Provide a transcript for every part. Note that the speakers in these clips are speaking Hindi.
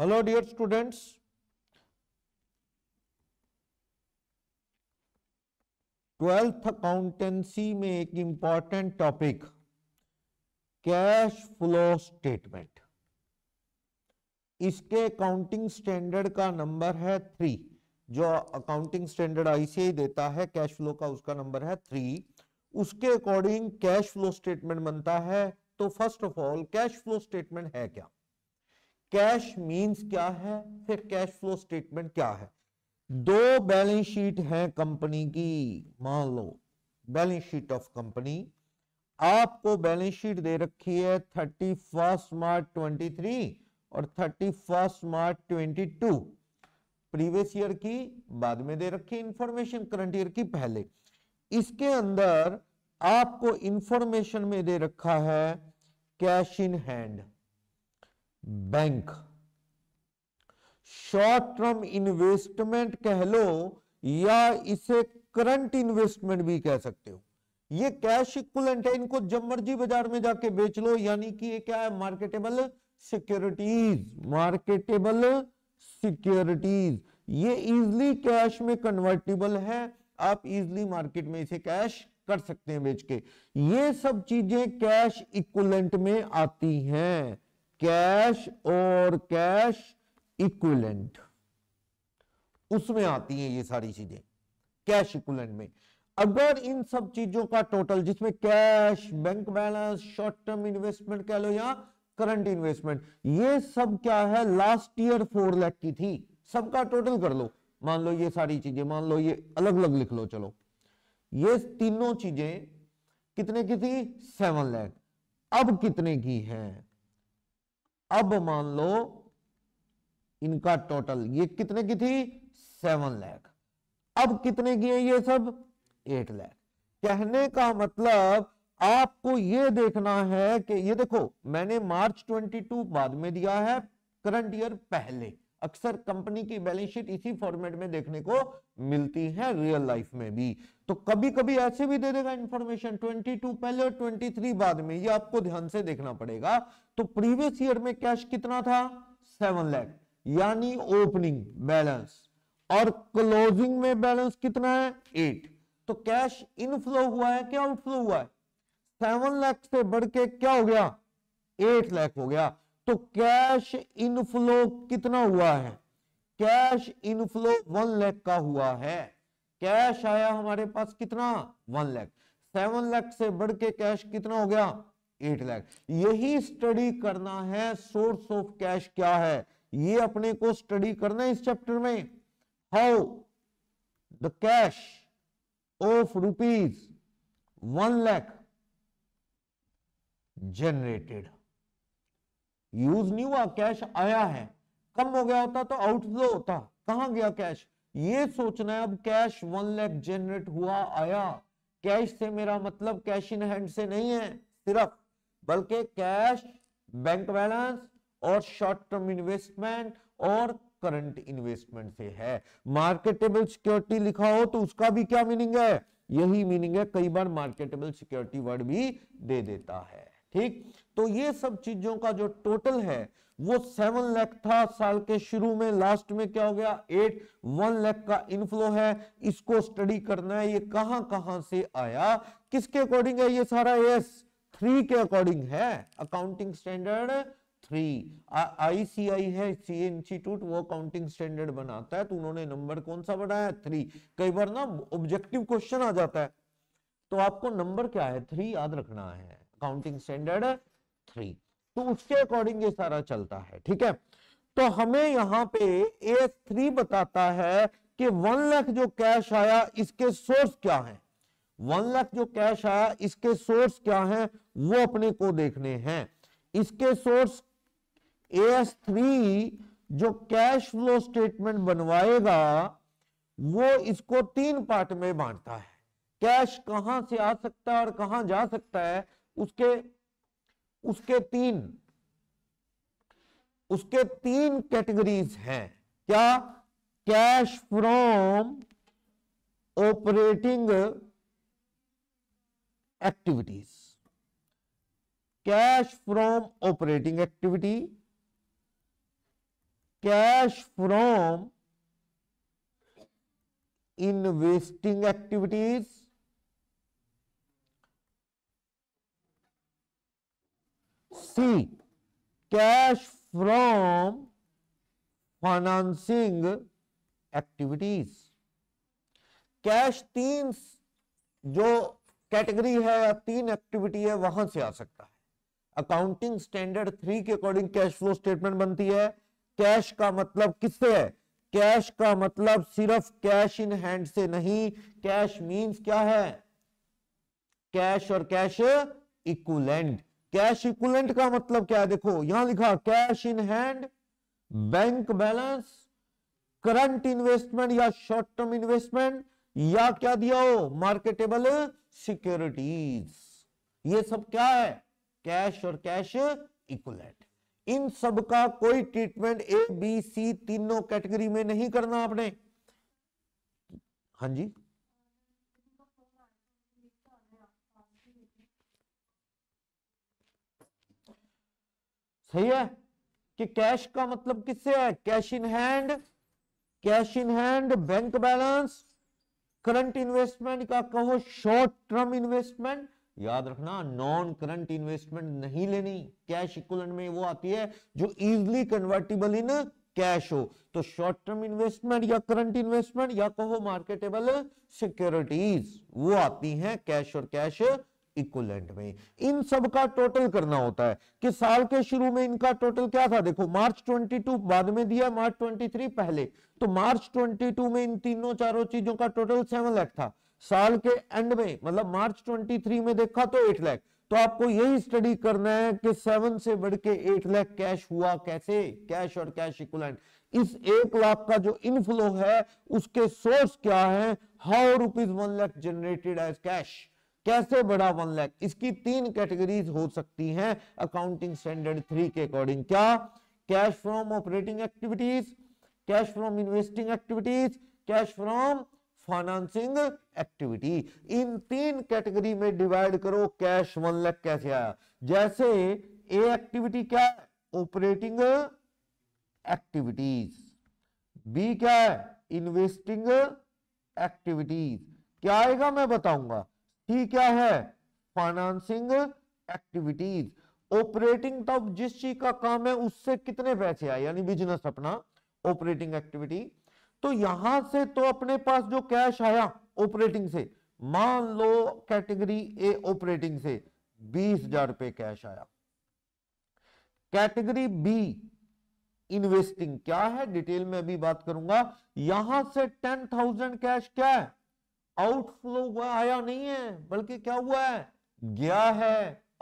Hello dear students twelfth accountancy में एक important topic cash flow statement इसके अकाउंटिंग स्टैंडर्ड का नंबर है थ्री जो अकाउंटिंग स्टैंडर्ड आईसीआई देता है कैश फ्लो का उसका नंबर है थ्री उसके अकॉर्डिंग कैश फ्लो स्टेटमेंट बनता है तो first of all cash flow statement है क्या कैश मींस क्या है फिर कैश फ्लो स्टेटमेंट क्या है दो बैलेंस शीट है कंपनी की मान लो बैलेंस शीट ऑफ कंपनी आपको बैलेंस शीट दे रखी है thirty first March twenty three और thirty first March twenty two previous year की बाद में दे रखी इंफॉर्मेशन करंट ईयर की पहले इसके अंदर आपको इंफॉर्मेशन में दे रखा है cash in hand bank short term investment कह लो या इसे करंट इन्वेस्टमेंट भी कह सकते हो ये कैश इक्वलेंट है इनको जब मर्जी बाजार में जाके बेच लो यानी कि ये क्या है मार्केटेबल सिक्योरिटीज मार्केटेबल सिक्योरिटीज ये इजली कैश में कन्वर्टेबल है आप इजली मार्केट में इसे कैश कर सकते हैं बेच के ये सब चीजें कैश इक्वलेंट में आती हैं कैश और कैश इक्विलेंट उसमें आती हैं ये सारी चीजें कैश इक्विलेंट में अगर इन सब चीजों का टोटल जिसमें cash bank balance short term investment कह लो या करंट इन्वेस्टमेंट ये सब क्या है लास्ट ईयर फोर लैख की थी सबका टोटल कर लो मान लो ये सारी चीजें मान लो ये अलग अलग लिख लो चलो ये तीनों चीजें कितने की थी सेवन लैख अब कितने की है अब मान लो इनका टोटल ये कितने की थी सेवन लैख अब कितने की है ये सब एट लैख कहने का मतलब आपको ये देखना है कि ये देखो मैंने मार्च 22 बाद में दिया है करंट ईयर पहले अक्सर कंपनी की बैलेंस शीट इसी फॉर्मेट में देखने को मिलती है रियल लाइफ में भी तो कभी कभी ऐसे भी दे देगा इंफॉर्मेशन 22 पहले और 23 बाद में ये आपको ध्यान से देखना पड़ेगा तो प्रीवियस ईयर में कैश कितना था सेवन लैख यानी ओपनिंग बैलेंस और क्लोजिंग में बैलेंस कितना है एट तो कैश इनफ्लो हुआ है क्या आउटफ्लो हुआ है सेवन लैख से बढ़ के क्या हो गया एट लैख हो गया तो कैश इनफ्लो कितना हुआ है कैश इनफ्लो वन लैख का हुआ है कैश आया हमारे पास कितना वन लैख सेवन लैख से बढ़ के कैश कितना हो गया एट लैख यही स्टडी करना है सोर्स ऑफ कैश क्या है ये अपने को स्टडी करना है इस चैप्टर में how the cash of rupees one lakh generated use नहीं हुआ कैश आया है कम हो गया होता तो आउटफ्लो होता कहा गया कैश ये सोचना है अब कैश वन लैख जनरेट हुआ आया कैश से मेरा मतलब कैश इन हैंड से नहीं है सिर्फ बल्कि कैश बैंक बैलेंस और शॉर्ट टर्म इन्वेस्टमेंट और करंट इन्वेस्टमेंट से है मार्केटेबल सिक्योरिटी लिखा हो तो उसका भी क्या मीनिंग है यही मीनिंग है कई बार मार्केटेबल सिक्योरिटी वर्ड भी दे देता है ठीक तो ये सब चीजों का जो टोटल है वो सेवन लैख था साल के शुरू में लास्ट में क्या हो गया एट वन लैख का इनफ्लो है इसको स्टडी करना है ये कहां कहां से आया किसके अकॉर्डिंग है ये सारा यस थ्री के अकॉर्डिंग है अकाउंटिंग स्टैंडर्ड थ्री आईसीआई है सी इंस्टीट्यूट वो अकाउंटिंग स्टैंडर्ड बनाता है तो उन्होंने नंबर कौन सा बनाया थ्री कई बार ना ऑब्जेक्टिव क्वेश्चन आ जाता है तो आपको नंबर क्या है थ्री याद रखना है अकाउंटिंग स्टैंडर्ड थ्री तो उसके अकॉर्डिंग ये सारा चलता है ठीक है तो हमें यहाँ पे एस थ्री बताता है कि वन लाख जो कैश आया इसके सोर्स क्या है वन लाख जो कैश आया इसके सोर्स क्या हैं वो अपने को देखने हैं इसके सोर्स एस थ्री जो कैश फ्लो स्टेटमेंट बनवाएगा वो इसको तीन पार्ट में बांटता है कैश कहां से आ सकता है और कहां जा सकता है उसके उसके तीन उसके तीन कैटेगरीज हैं क्या cash from operating activities cash from operating activity cash from investing activities C cash from financing activities cash तीन जो कैटेगरी है या तीन एक्टिविटी है वहां से आ सकता है अकाउंटिंग स्टैंडर्ड थ्री के अकॉर्डिंग कैश फ्लो स्टेटमेंट बनती है कैश का मतलब किससे है कैश का मतलब सिर्फ कैश इन हैंड से नहीं कैश मींस क्या है कैश और कैश इक्वलेंट कैश इक्वलेंट का मतलब क्या है देखो यहां लिखा cash in hand bank balance current investment या शॉर्ट टर्म इन्वेस्टमेंट या क्या दिया हो मार्केटेबल सिक्योरिटीज ये सब क्या है कैश और कैश इक्वलेट इन सब का कोई ट्रीटमेंट ए बी सी तीनों कैटेगरी में नहीं करना आपने हाँ जी सही है कि कैश का मतलब किससे है cash in hand cash in hand bank balance current investment का कहो शॉर्ट टर्म इन्वेस्टमेंट याद रखना नॉन करंट इन्वेस्टमेंट नहीं लेनी कैश इक्वलेंट में वो आती है जो इजिली कन्वर्टेबल इन कैश हो तो शॉर्ट टर्म इन्वेस्टमेंट या करंट इन्वेस्टमेंट या कहो मार्केटेबल सिक्योरिटीज वो आती हैं कैश और कैश इक्वलेंट में इन सब का टोटल करना होता है कि साल के शुरू में इनका टोटल क्या था देखो मार्च 22 बाद में दिया मार्च 23 पहले तो मार्च 22 में इन तीनों चारों चीजों का टोटल सेवन लैख था साल के एंड में मतलब मार्च 23 में देखा तो एट लैख तो आपको यही स्टडी करना है कि सेवन से बढ़ के एट लैख कैश हुआ कैसे कैश और कैश इक्वलेंट इस एक लाख का जो इनफ्लो है उसके सोर्स क्या है how rupees one lakh generated as cash कैसे बढ़ा वन लैख इसकी तीन कैटेगरीज हो सकती हैं अकाउंटिंग स्टैंडर्ड थ्री के अकॉर्डिंग क्या cash from operating activities cash from investing activities cash from financing activity इन तीन कैटेगरी में डिवाइड करो कैश वन लैख कैसे आया जैसे ए एक्टिविटी क्या ऑपरेटिंग एक्टिविटीज बी क्या है इन्वेस्टिंग एक्टिविटीज क्या आएगा मैं बताऊंगा ही क्या है फाइनेंसिंग एक्टिविटीज ऑपरेटिंग तब जिस चीज का काम है उससे कितने पैसे आए यानी बिजनेस अपना ऑपरेटिंग एक्टिविटी तो यहां से तो अपने पास जो कैश आया ऑपरेटिंग से मान लो कैटेगरी ए ऑपरेटिंग से बीस हजार रुपए कैश आया कैटेगरी बी इन्वेस्टिंग क्या है डिटेल में अभी बात करूंगा यहां से टेन थाउजेंड कैश क्या है आउटफ्लो हुआ आया नहीं है बल्कि क्या हुआ है गया है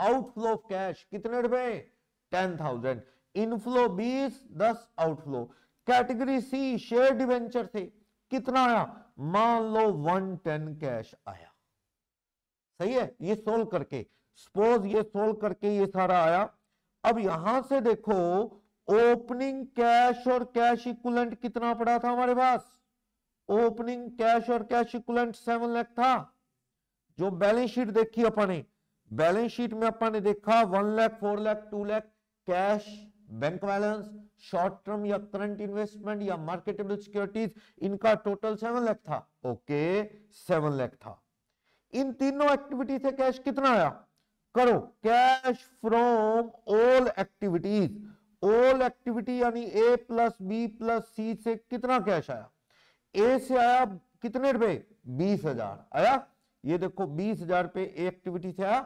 आउटफ्लो ऑफ कैश कितने रुपए टेन थाउजेंड इनफ्लो बीस दस outflow category C share debenture थे कितना आया मान लो वन टेन कैश आया सही है ये सोल्व करके सपोज ये सोल्व करके ये सारा आया अब यहां से देखो ओपनिंग कैश और कैश इक्वलेंट कितना पड़ा था हमारे पास ओपनिंग कैश और कैश इक्वलेंट सेवन लैख था जो बैलेंस शीट देखी अपने बैलेंस शीट में अपने देखा one lakh four lakh two lakh cash bank balance short term या करंट इन्वेस्टमेंट या मार्केटेबल सिक्योरिटीज इनका टोटल सेवन लैख था ओके सेवन लैख था इन तीनों एक्टिविटी से कैश कितना आया करो cash from all activities all activity यानी A plus B plus C से कितना कैश आया ए से आया कितने रुपए बीस हजार आया ये देखो बीस हजार पे ए एक्टिविटी से आया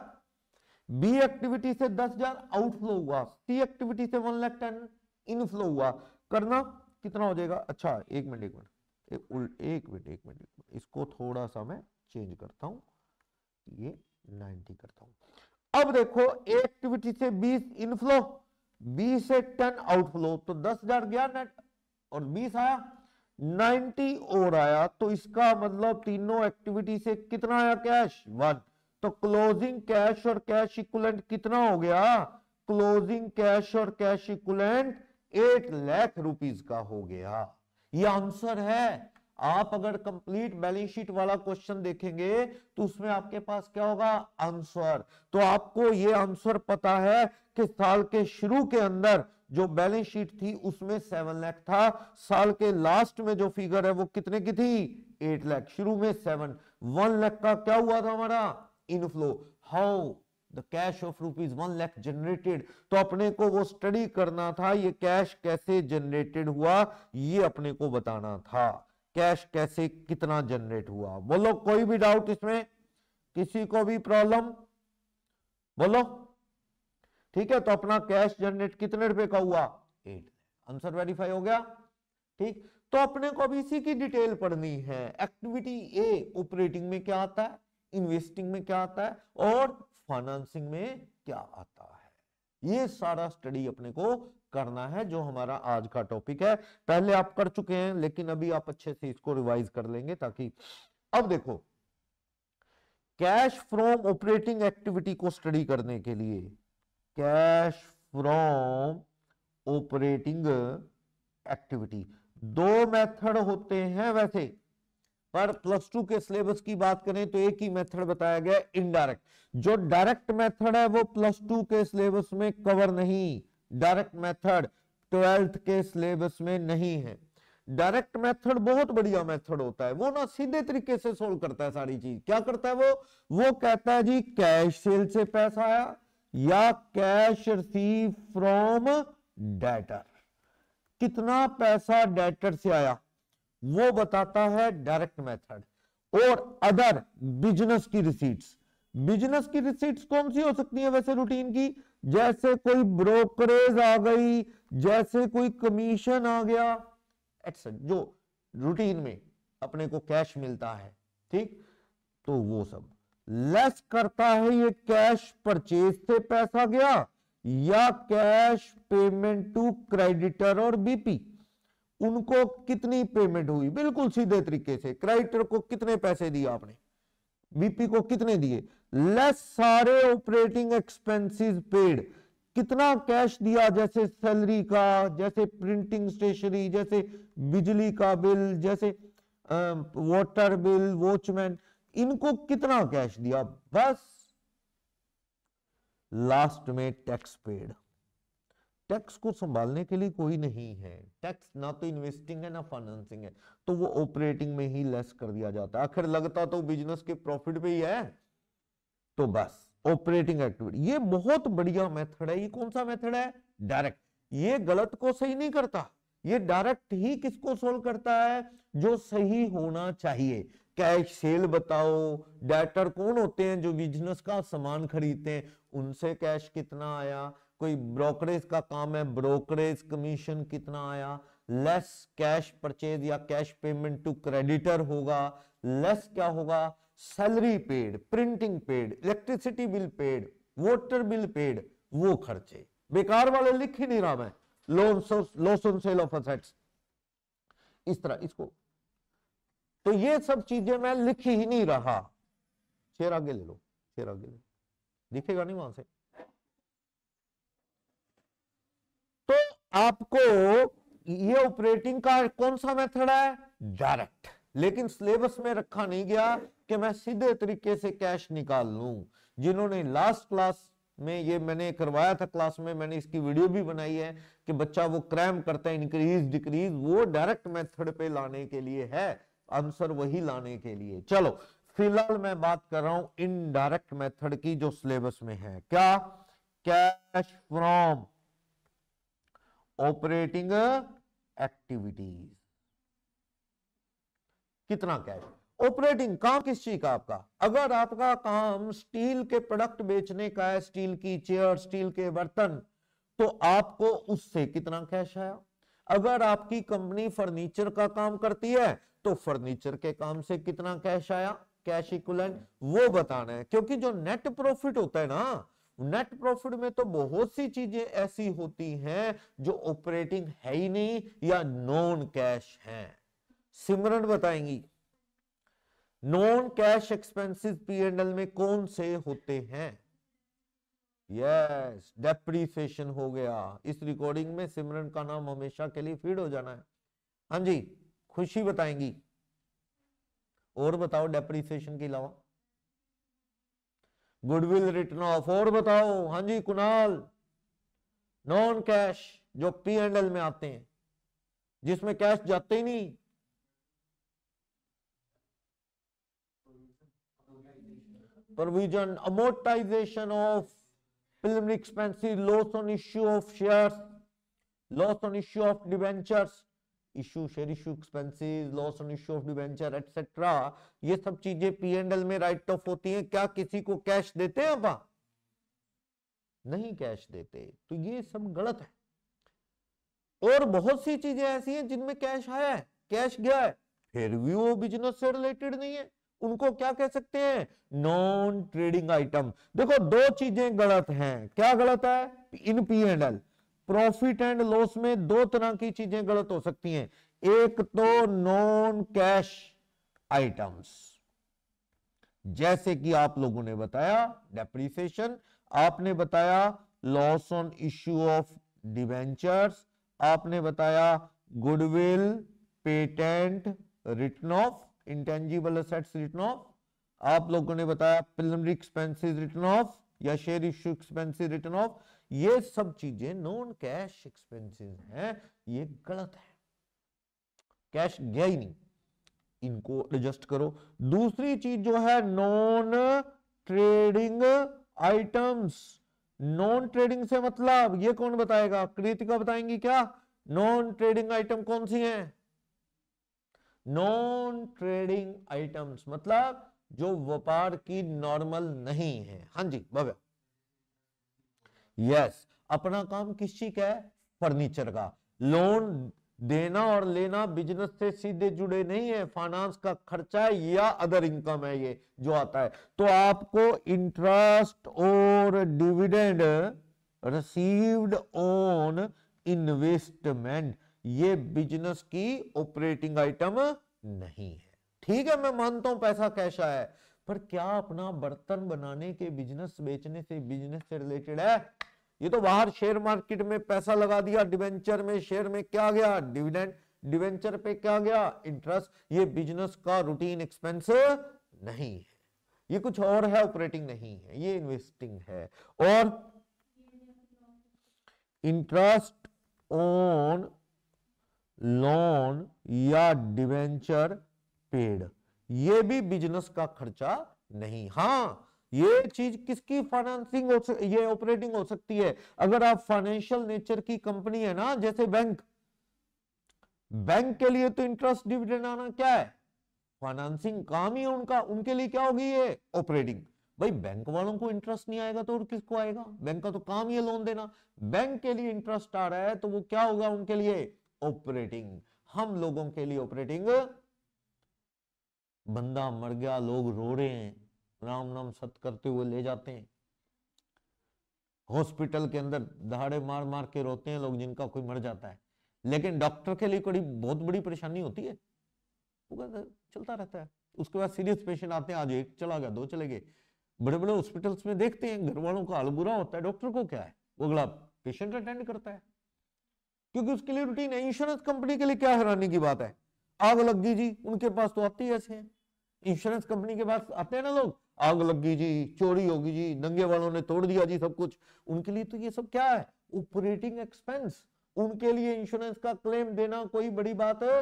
बी एक्टिविटी से दस हजार आउटफ्लो हुआ सी एक्टिविटी से वन लाख टेन इनफ्लो हुआ करना कितना हो जाएगा अच्छा एक मिनट एक मिनट एक मिनट एक मिनट एक मिनट इसको थोड़ा सा मैं चेंज करता हूं ये 90 करता हूं अब देखो ए एक्टिविटी से 20 इनफ्लो 20 से 10 आउटफ्लो तो दस हजार गया नेट और 20 आया 90 और आया तो इसका मतलब तीनों एक्टिविटी से कितना आया कैश वन तो क्लोजिंग कैश और कैश इक्वलेंट कितना हो गया क्लोजिंग कैश और cash equivalent eight lakh rupees का हो गया ये आंसर है आप अगर कंप्लीट बैलेंस शीट वाला क्वेश्चन देखेंगे तो उसमें आपके पास क्या होगा आंसर तो आपको ये आंसर पता है कि साल के शुरू के अंदर जो बैलेंस शीट थी उसमें सेवन लैख था साल के लास्ट में जो फिगर है वो कितने की थी एट लैख शुरू में सेवन वन लैख का क्या हुआ था हमारा inflow how the cash of rupees one lakh generated तो अपने को वो स्टडी करना था ये कैश कैसे जनरेटेड हुआ ये अपने को बताना था कैश कैसे कितना जनरेट हुआ बोलो कोई भी डाउट इसमें किसी को भी प्रॉब्लम बोलो ठीक है तो अपना कैश जनरेट कितने रुपए का हुआ एट आंसर वेरीफाई हो गया ठीक तो अपने को अभी इसी की डिटेल पढ़नी है एक्टिविटी ए ऑपरेटिंग में क्या आता है इन्वेस्टिंग में क्या आता है और फाइनेंसिंग में क्या आता है ये सारा स्टडी अपने को करना है जो हमारा आज का टॉपिक है पहले आप कर चुके हैं लेकिन अभी आप अच्छे से इसको रिवाइज कर लेंगे ताकि अब देखो कैश फ्रॉम ऑपरेटिंग एक्टिविटी को स्टडी करने के लिए कैश फ्रॉम ऑपरेटिंग एक्टिविटी दो मेथड होते हैं वैसे पर प्लस टू के सिलेबस की बात करें तो एक ही मेथड बताया गया इनडायरेक्ट जो डायरेक्ट मेथड है वो प्लस टू के सिलेबस में कवर नहीं डायरेक्ट मेथड ट्वेल्थ के सिलेबस में नहीं है डायरेक्ट मेथड बहुत बढ़िया मेथड होता है वो ना सीधे तरीके से सोल्व करता है सारी चीज क्या करता है वो वो कहता है जी कैश सेल से पैसा आया या कैश रिसीव फ्रॉम डेटर कितना पैसा डेटर से आया वो बताता है डायरेक्ट मेथड और अदर बिजनेस की रिसीट्स बिजनेस की रिसीट्स कौन सी हो सकती है वैसे रूटीन की जैसे कोई ब्रोकरेज आ गई जैसे कोई कमीशन आ गया एक्सेट जो रूटीन में अपने को कैश मिलता है ठीक तो वो सब लेस करता है ये कैश परचेज से पैसा गया या कैश पेमेंट टू क्रेडिटर और बीपी उनको कितनी पेमेंट हुई बिल्कुल सीधे तरीके से क्रेडिटर को कितने पैसे दिए आपने बीपी को कितने दिए लेस सारे ऑपरेटिंग एक्सपेंसेस पेड कितना कैश दिया जैसे सैलरी का जैसे प्रिंटिंग स्टेशनरी जैसे बिजली का बिल जैसे वाटर बिल वॉचमैन इनको कितना कैश दिया बस लास्ट में टैक्स पेड टैक्स को संभालने के लिए कोई नहीं है टैक्स ना तो इन्वेस्टिंग है ना फाइनेंसिंग है तो वो ऑपरेटिंग में ही लेस कर दिया जाता है आखिर लगता तो बिजनेस के प्रॉफिट पे ही है तो बस ऑपरेटिंग एक्टिविटी ये बहुत बढ़िया मेथड है ये कौन सा मेथड है डायरेक्ट ये गलत को सही नहीं करता ये डायरेक्ट ही किसको सोल्व करता है जो सही होना चाहिए कैश सेल बताओ डेटर कौन होते हैं जो बिजनेस का सामान खरीदते हैं उनसे कैश कितना आया कोई ब्रोकरेज का काम है ब्रोकरेज कमीशन कितना आया लेस कैश परचेज या कैश पेमेंट टू क्रेडिटर होगा लेस क्या होगा salary paid printing paid electricity bill paid water bill paid वो खर्चे बेकार वाले लिख ही नहीं रहा मैं loan on sale of assets इस तरह इसको तो ये सब चीजें मैं लिख ही नहीं रहा फिर आगे ले लो फिर आगे ले दिखेगा नहीं वहां से तो आपको ये ऑपरेटिंग का कौन सा मेथड है डायरेक्ट लेकिन सिलेबस में रखा नहीं गया कि मैं सीधे तरीके से कैश निकाल लू जिन्होंने लास्ट क्लास में ये मैंने करवाया था क्लास में मैंने इसकी वीडियो भी बनाई है कि बच्चा वो क्रैम करता है इंक्रीज डिक्रीज वो डायरेक्ट मेथड पे लाने के लिए है आंसर वही लाने के लिए चलो फिलहाल मैं बात कर रहा हूं इनडायरेक्ट मेथड की जो सिलेबस में है क्या कैश फ्रॉम ऑपरेटिंग एक्टिविटीज कितना कैश ऑपरेटिंग काम किस चीज का आपका अगर आपका काम स्टील के प्रोडक्ट बेचने का है स्टील की चेयर स्टील के बर्तन तो आपको उससे कितना कैश आया अगर आपकी कंपनी फर्नीचर का काम करती है तो फर्नीचर के काम से कितना कैश आया कैश इक्वलेंट वो बताना है क्योंकि जो नेट प्रॉफिट होता है ना नेट प्रॉफिट में तो बहुत सी चीजें ऐसी होती हैं जो ऑपरेटिंग है ही नहीं या नॉन कैश है सिमरन बताएंगी नॉन कैश एक्सपेंसेस पीएनएल में कौन से होते हैं यस डेप्रीसिएशन हो गया इस रिकॉर्डिंग में सिमरन का नाम हमेशा के लिए फीड हो जाना है हाँ जी खुशी बताएंगी और बताओ डेप्रीसिएशन के अलावा गुडविल रिटर्न ऑफ और बताओ हां जी कुणाल नॉन कैश जो पी एंड एल में आते हैं जिसमें कैश जाते ही नहीं provision amortisation of preliminary expensive loss on issue of shares loss on issue of debentures issue share issue expenses loss on issue of debenture etcetera ये सब चीजें पी एंड एल में राइट ऑफ होती हैं क्या किसी को कैश देते हैं आप नहीं कैश देते तो ये सब गलत है और बहुत सी चीजें ऐसी हैं जिनमें कैश आया है कैश गया है फिर भी वो बिजनेस से रिलेटेड नहीं है उनको क्या कह सकते हैं नॉन ट्रेडिंग आइटम देखो दो चीजें गलत हैं क्या गलत है इन P and L profit and loss में दो तरह की चीजें गलत हो सकती हैं एक तो नॉन कैश आइटम्स जैसे कि आप लोगों ने बताया डेप्रीसिएशन आपने बताया loss on issue of debentures आपने बताया goodwill patent written off intangible assets written off आप लोगों ने बताया प्रिलिमिनरी एक्सपेंसेस रिटर्न ऑफ या share issue expenses written off ये सब चीजें नॉन कैश एक्सपेंसेस हैं ये गलत है कैश गया ही नहीं इनको एडजस्ट करो दूसरी चीज जो है non trading items non trading से मतलब ये कौन बताएगा कृतिका बताएंगी क्या नॉन ट्रेडिंग आइटम कौन सी है नॉन ट्रेडिंग आइटम्स मतलब जो व्यापार की नॉर्मल नहीं है हां जी भव्य यस अपना काम किस चीज का है फर्नीचर का लोन देना और लेना बिजनेस से सीधे जुड़े नहीं है फाइनेंस का खर्चा है या अदर इनकम है ये जो आता है तो आपको इंटरेस्ट और डिविडेंड रिसीव्ड ऑन इन्वेस्टमेंट ये बिजनेस की ऑपरेटिंग आइटम नहीं है ठीक है मैं मानता हूं पैसा कैसा है पर क्या अपना बर्तन बनाने के बिजनेस बेचने से बिजनेस से रिलेटेड है ये तो बाहर शेयर मार्केट में पैसा लगा दिया डिवेंचर में शेयर में क्या गया डिविडेंड डिवेंचर पे क्या गया इंटरेस्ट ये बिजनेस का रूटीन एक्सपेंस नहीं है ये कुछ और है ऑपरेटिंग नहीं है ये इन्वेस्टिंग है और इंटरेस्ट ऑन लोन या डिवेंचर पेड ये भी बिजनेस का खर्चा नहीं हां ये चीज किसकी फाइनेंसिंग हो ये ऑपरेटिंग हो सकती है अगर आप फाइनेंशियल नेचर की कंपनी है ना जैसे बैंक बैंक के लिए तो इंटरेस्ट डिविडेंड आना क्या है फाइनेंसिंग काम ही उनका उनके लिए क्या होगी ये ऑपरेटिंग भाई बैंक वालों को इंटरेस्ट नहीं आएगा तो और किसको आएगा बैंक का तो काम ही लोन देना बैंक के लिए इंटरेस्ट आ रहा है तो वो क्या होगा उनके लिए ऑपरेटिंग हम लोगों के लिए ऑपरेटिंग बंदा मर गया लोग रो रहे हैं राम नाम सत करते हुए ले जाते हैं हॉस्पिटल के अंदर दहाड़े मार मार के रोते हैं लोग जिनका कोई मर जाता है लेकिन डॉक्टर के लिए कड़ी बहुत बड़ी परेशानी होती है वो कहते चलता रहता है उसके बाद सीरियस पेशेंट आते हैं आज एक चला गया दो चले गए बड़े बड़े हॉस्पिटल्स में देखते हैं घर वालों का हाल बुरा होता है डॉक्टर को क्या है वो अगला पेशेंट अटेंड करता है क्योंकि उसके लिए रूटीन है इंश्योरेंस कंपनी के लिए क्या हैरानी की बात है आग लग गई जी उनके पास तो आती है ऐसे इंश्योरेंस कंपनी के पास आते हैं ना लोग आग लग गई जी चोरी होगी जी नंगे वालों ने तोड़ दिया जी सब कुछ उनके लिए तो ये सब क्या है ऑपरेटिंग एक्सपेंस उनके लिए इंश्योरेंस का क्लेम देना कोई बड़ी बात है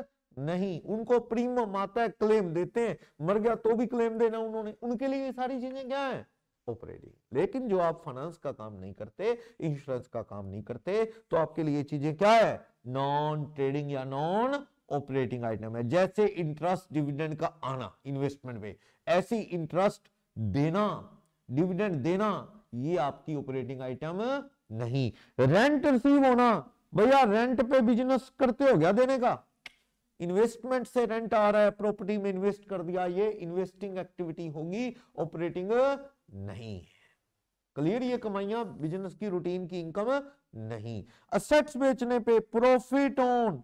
नहीं उनको प्रीमियम आता है क्लेम देते हैं मर गया तो भी क्लेम देना उन्होंने उनके लिए ये सारी चीजें क्या है ऑपरेटिंग लेकिन जो आप फाइनेंस का काम नहीं करते इंश्योरेंस का काम नहीं करते तो आपके लिए चीजें क्या है नॉन ट्रेडिंग या नॉन ऑपरेटिंग आइटम है जैसे इंटरेस्ट डिविडेंड का आना इन्वेस्टमेंट में ऐसी इंटरेस्ट देना डिविडेंड देना ये आपकी ऑपरेटिंग आइटम नहीं रेंट रिसीव होना भैया रेंट पे बिजनेस करते हो गया देने का इन्वेस्टमेंट से रेंट आ रहा है प्रॉपर्टी में इन्वेस्ट कर दिया ये इन्वेस्टिंग एक्टिविटी होगी ऑपरेटिंग नहीं क्लियर ये कमाइया बिजनेस की रूटीन की इनकम नहीं असेट्स बेचने पे profit on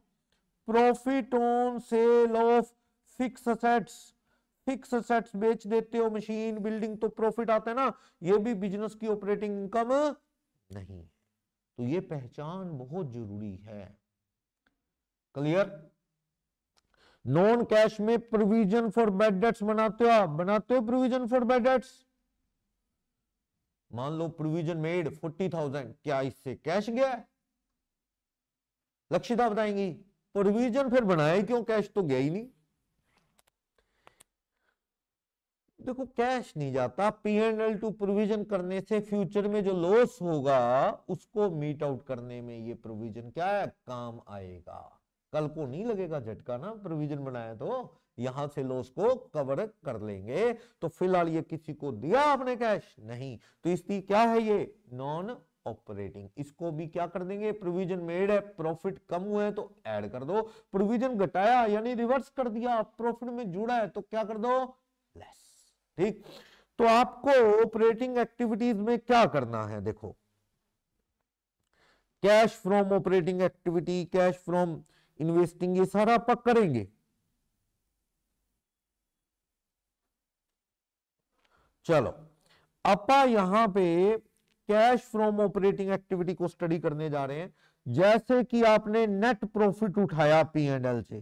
profit on sale of fixed assets fixed assets बेच देते हो मशीन बिल्डिंग तो प्रॉफिट आता है ना ये भी बिजनेस की ऑपरेटिंग इनकम नहीं तो ये पहचान बहुत जरूरी है क्लियर नॉन कैश में प्रोविजन फॉर बेड डेट्स बनाते हो बनाते हो प्रोविजन फॉर बेड डेट्स मान लो प्रोविजन मेड फोर्टी थाउजेंड क्या इससे कैश गया लक्षिता बताएंगी प्रोविजन फिर बनाया क्यों कैश तो गया ही नहीं देखो कैश नहीं जाता P and L to provision करने से फ्यूचर में जो लॉस होगा उसको मीट आउट करने में ये प्रोविजन क्या है काम आएगा कल को नहीं लगेगा झटका ना प्रोविजन बनाया तो यहां से लॉस को कवर कर लेंगे तो फिलहाल ये किसी को दिया आपने कैश नहीं तो इसकी क्या है ये नॉन ऑपरेटिंग इसको भी क्या कर देंगे प्रोविजन मेड है प्रॉफिट कम हुए तो ऐड कर दो प्रोविजन घटाया यानी रिवर्स कर दिया प्रॉफिट में जुड़ा है तो क्या कर दो लेस ठीक तो आपको ऑपरेटिंग एक्टिविटीज में क्या करना है देखो cash from operating activity cash from investing ये सारा आप करेंगे चलो अपा यहां पे कैश फ्रॉम ऑपरेटिंग एक्टिविटी को स्टडी करने जा रहे हैं जैसे कि आपने नेट प्रॉफिट उठाया पी एंड एल से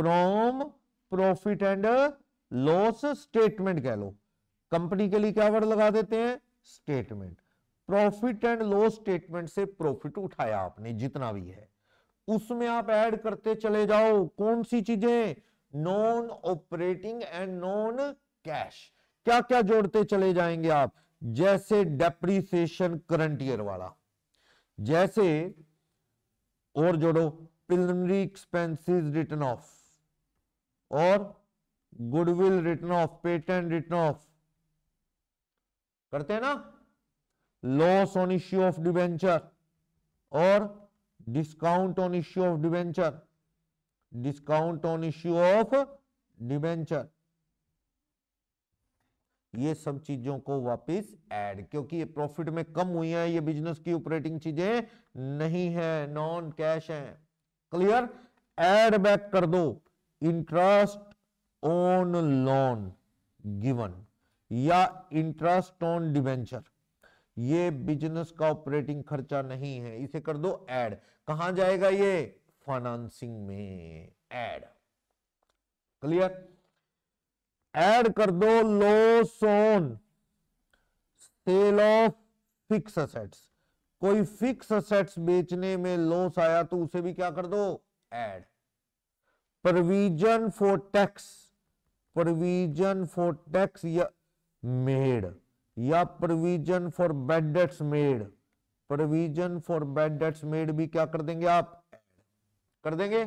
from profit and loss statement कह लो कंपनी के लिए क्या वर्ड लगा देते हैं statement profit and loss statement से प्रॉफिट उठाया आपने जितना भी है उसमें आप ऐड करते चले जाओ कौन सी चीजें non operating and non cash क्या क्या जोड़ते चले जाएंगे आप जैसे डेप्रीसिएशन करंट ईयर वाला जैसे और जोड़ो प्रिलिमिनरी एक्सपेंसेस रिटर्न ऑफ और goodwill return of patent written off करते हैं ना loss on issue of debenture और discount on issue of debenture discount on issue of debenture ये सब चीजों को वापस ऐड क्योंकि ये प्रॉफिट में कम हुई है ये बिजनेस की ऑपरेटिंग चीजें नहीं है नॉन कैश है क्लियर एड बैक कर दो इंटरेस्ट ऑन लोन गिवन या इंटरेस्ट ऑन डिवेंचर ये बिजनेस का ऑपरेटिंग खर्चा नहीं है इसे कर दो एड कहा जाएगा ये फाइनेंसिंग में एड क्लियर एड कर दो loss on sale of fixed assets कोई फिक्स असेट्स बेचने में लॉस आया तो उसे भी क्या कर दो add provision for tax provision for tax या मेड या provision for bad debts made provision for bad debts made भी क्या कर देंगे आप कर देंगे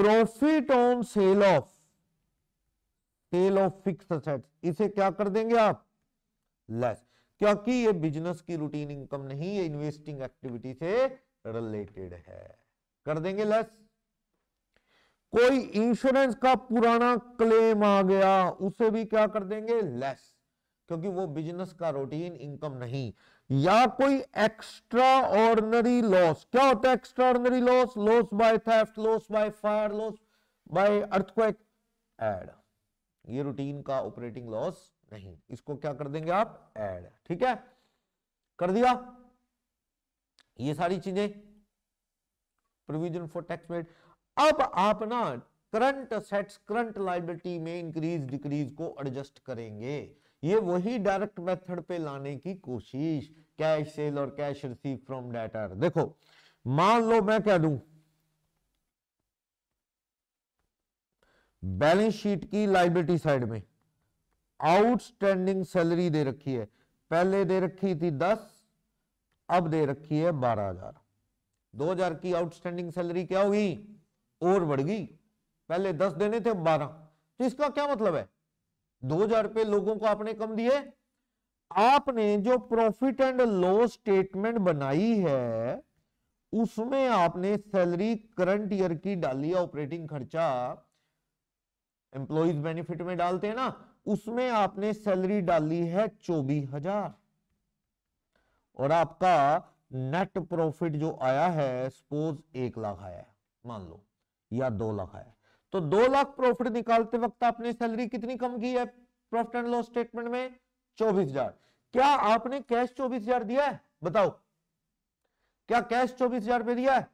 profit on sale of sale of fixed assets इसे क्या कर देंगे आप लेस क्योंकि ये बिजनेस की रूटीन इनकम नहीं ये इन्वेस्टिंग एक्टिविटी से रिलेटेड है कर देंगे लेस कोई इंश्योरेंस का पुराना क्लेम आ गया उसे भी क्या कर देंगे लेस क्योंकि वो बिजनेस का रूटीन इनकम नहीं या कोई एक्स्ट्रा ऑर्डनरी लॉस क्या होता है extraordinary loss loss by theft loss by fire loss by earthquake add ये रूटीन का ऑपरेटिंग लॉस नहीं इसको क्या कर देंगे आप एड ठीक है कर दिया ये सारी चीजें प्रोविजन फॉर टैक्स मेड अब आप ना करंट सेट करंट लाइबिलिटी में इंक्रीज डिक्रीज को एडजस्ट करेंगे ये वही डायरेक्ट मेथड पे लाने की कोशिश कैश सेल और कैश रिसीव फ्रॉम डेटर देखो मान लो मैं कह दू बैलेंस शीट की लाइबिलिटी साइड में आउटस्टैंडिंग सैलरी दे रखी है पहले दे रखी थी दस अब दे रखी है बारह हजार दो हजार की आउटस्टैंडिंग सैलरी क्या हुई और बढ़ गई पहले दस देने थे बारह तो इसका क्या मतलब है दो हजार रुपये लोगों को आपने कम दिए आपने जो प्रॉफिट एंड लॉस स्टेटमेंट बनाई है उसमें आपने सैलरी करंट ईयर की डाली है ऑपरेटिंग खर्चा एम्प्लॉज बेनिफिट में डालते हैं ना उसमें आपने सैलरी डाली है चौबीस हजार और आपका नेट प्रॉफिट जो आया है सपोज एक लाख आया है मान लो या दो लाख आया तो दो लाख प्रॉफिट निकालते वक्त आपने सैलरी कितनी कम की है प्रॉफिट एंड लॉस स्टेटमेंट में चौबीस हजार क्या आपने कैश चौबीस हजार दिया है बताओ क्या कैश चौबीस हजार रुपये दिया है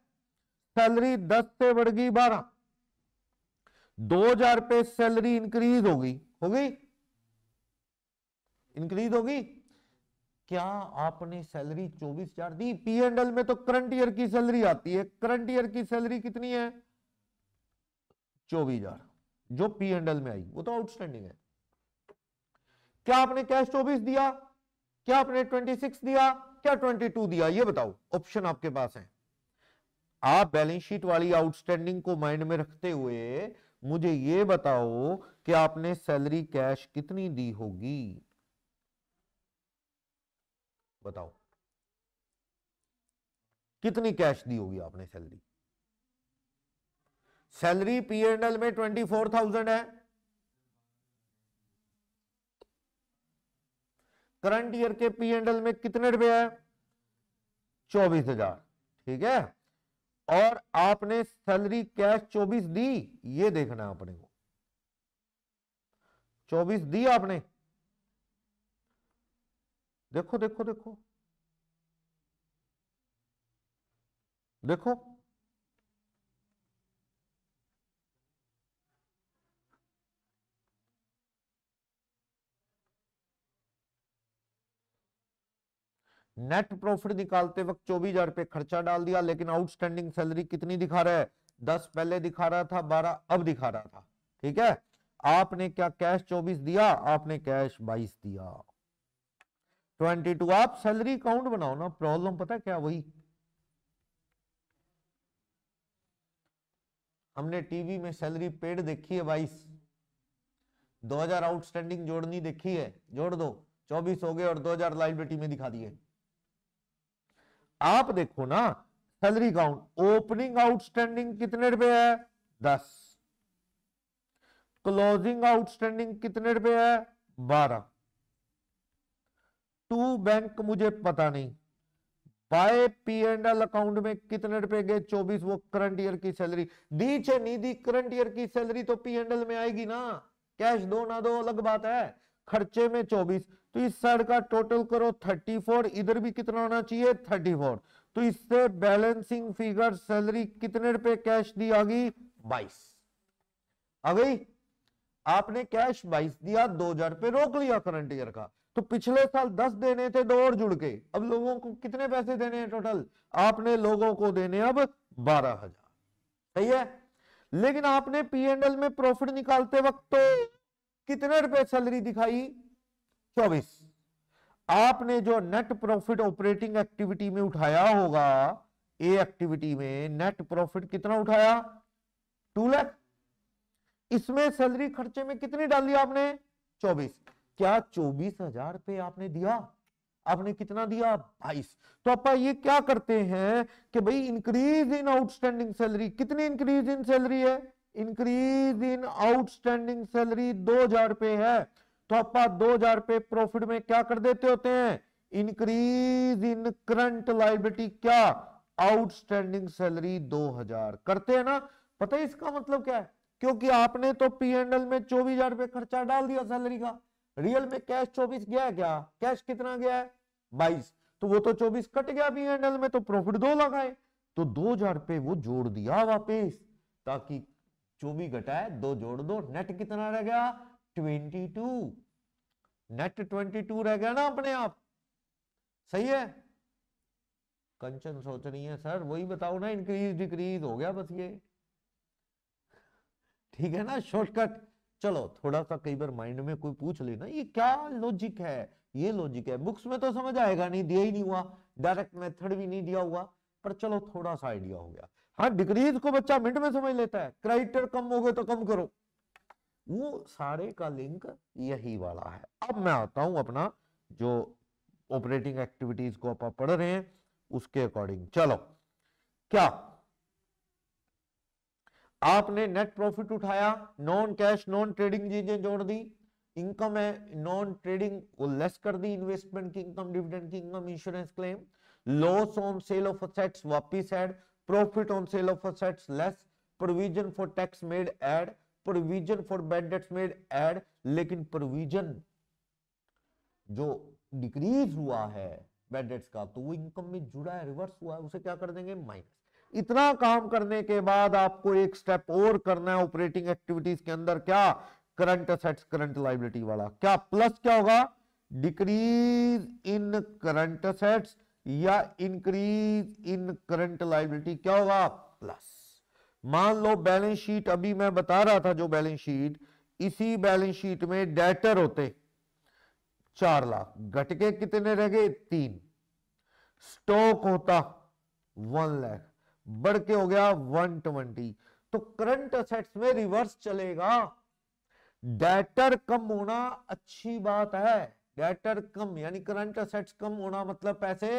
सैलरी दस से बढ़ गई बारह दो हजार रुपये सैलरी इंक्रीज हो गई हो गई इंक्रीज होगी क्या आपने सैलरी चौबीस हजार दी पी एंड एल में तो करंट ईयर की सैलरी आती है करंट ईयर की सैलरी कितनी है चौबीस हजार जो पी एंड एल में आई वो तो आउटस्टैंडिंग है क्या आपने कैश चौबीस दिया क्या आपने ट्वेंटी सिक्स दिया क्या ट्वेंटी टू दिया ये बताओ ऑप्शन आपके पास है आप बैलेंस शीट वाली आउटस्टैंडिंग को माइंड में रखते हुए मुझे ये बताओ कि आपने सैलरी कैश कितनी दी होगी बताओ कितनी कैश दी होगी आपने salary salary P and L में ट्वेंटी फोर थाउजेंड है करंट ईयर के पी एंड एल में कितने रुपए है चौबीस हजार ठीक है और आपने सैलरी कैश चौबीस दी ये देखना है अपने को चौबीस दी आपने देखो देखो देखो देखो नेट प्रॉफिट निकालते वक्त चौबीस हजार रुपए खर्चा डाल दिया लेकिन आउटस्टैंडिंग सैलरी कितनी दिखा रहा है दस पहले दिखा रहा था बारह अब दिखा रहा था ठीक है आपने क्या कैश चौबीस दिया आपने कैश बाईस दिया ट्वेंटी टू आप सैलरी अकाउंट बनाओ ना प्रॉब्लम पता क्या वही हमने टीवी में सैलरी पेड देखी है बाईस 2000 आउटस्टैंडिंग जोड़नी देखी है जोड़ दो 24 हो गए और 2000 लाइबिलिटी में दिखा दिए आप देखो ना सैलरी अकाउंट ओपनिंग आउटस्टैंडिंग कितने रुपए है दस क्लोजिंग आउटस्टैंडिंग कितने रुपए है बारह टू बैंक मुझे पता नहीं by P and L account में कितने रुपए गए चौबीस वो करंट ईयर की सैलरी दी छे नहीं दी करंट ईयर की सैलरी तो पी एंड एल में आएगी ना कैश दो ना दो अलग बात है खर्चे में चौबीस तो इस साइड का टोटल करो 34 इधर भी कितना होना चाहिए 34 तो इससे बैलेंसिंग फिगर सैलरी कितने रुपए कैश दी आ गई बाईस आ गई आपने कैश 22 दिया 2000 रुपए रोक लिया करंट ईयर का तो पिछले साल 10 देने थे दो और जुड़ के अब लोगों को कितने पैसे देने हैं टोटल आपने लोगों को देने अब बारह हजार सही है लेकिन आपने पी एल में प्रॉफिट निकालते वक्त तो कितने रुपए सैलरी दिखाई चौबीस आपने जो नेट प्रॉफिट ऑपरेटिंग एक्टिविटी में उठाया होगा ए एक्टिविटी में नेट प्रॉफिट कितना उठाया टू लैख इसमें सैलरी खर्चे में कितनी डाल दिया आपने चौबीस क्या चौबीस हजार पे आपने दिया आपने कितना दिया बाईस तो आप ये क्या करते हैं कि भाई इंक्रीज इन आउटस्टैंडिंग सैलरी कितनी इंक्रीज इन सैलरी है इंक्रीज इन आउटस्टैंडिंग सैलरी दो हजार रुपए है तो आप दो हजार रुपए प्रॉफिट में क्या कर देते होते हैं इंक्रीज इन करंट लाइबिलिटी क्या आउटस्टैंडिंग सैलरी दो हजार करते हैं ना पता है इसका मतलब क्या है क्योंकि आपने तो पी एंड एल में चौबीस हजार रुपए खर्चा डाल दिया सैलरी का रियल में कैश चौबीस गया है क्या कैश कितना गया है बाईस तो वो तो चौबीस कट गया पी एंड एल में तो प्रॉफिट दो लाख आए तो दो हजार रुपए वो जोड़ दिया वापिस ताकि चौबीस घटाए दो जोड़ दो नेट कितना रह गया twenty two net twenty two रह गया ना अपने आप सही है कंचन सोच रही है सर वही बताओ ना इंक्रीज डिक्रीज हो गया बस ये ठीक है ना शॉर्टकट चलो थोड़ा सा कई बार माइंड में कोई पूछ लेना ये क्या लॉजिक है ये लॉजिक है बुक्स में तो समझ आएगा नहीं दिया ही नहीं हुआ डायरेक्ट मेथड भी नहीं दिया हुआ पर चलो थोड़ा सा आइडिया हो गया हाँ डिक्रीज को बच्चा मिनट में समझ लेता है क्राइटर कम हो गए तो कम करो वो सारे का लिंक यही वाला है अब मैं आता हूं अपना जो ऑपरेटिंग एक्टिविटीज को आप पढ़ रहे हैं उसके अकॉर्डिंग चलो क्या आपने नेट प्रॉफिट उठाया नॉन कैश नॉन ट्रेडिंग चीजें जोड़ दी इनकम है नॉन ट्रेडिंग को लेस कर दी इन्वेस्टमेंट की इनकम डिविडेंड की income insurance claim loss on sale of assets वापिस add profit on sale of assets less provision for tax made add provision for bad debts made add लेकिन प्रोविजन जो डिक्रीज हुआ है बैड डेट्स का तो वो इनकम में जुड़ा है रिवर्स हुआ है उसे क्या कर देंगे माइनस इतना काम करने के बाद आपको एक स्टेप और करना है ऑपरेटिंग एक्टिविटीज के अंदर क्या करंट असेट्स करंट लाइबिलिटी वाला क्या प्लस क्या होगा डिक्रीज इन करंट असेट्स या इंक्रीज इन करंट लाइबिलिटी क्या होगा प्लस मान लो बैलेंस शीट अभी मैं बता रहा था जो बैलेंस शीट इसी बैलेंस शीट में डेटर होते चार लाख घट के कितने रह गए तीन स्टॉक होता वन लाख बढ़ के हो गया वन ट्वेंटी तो करंट असेट्स में रिवर्स चलेगा डेटर कम होना अच्छी बात है डेटर कम यानी करंट असेट्स कम होना मतलब पैसे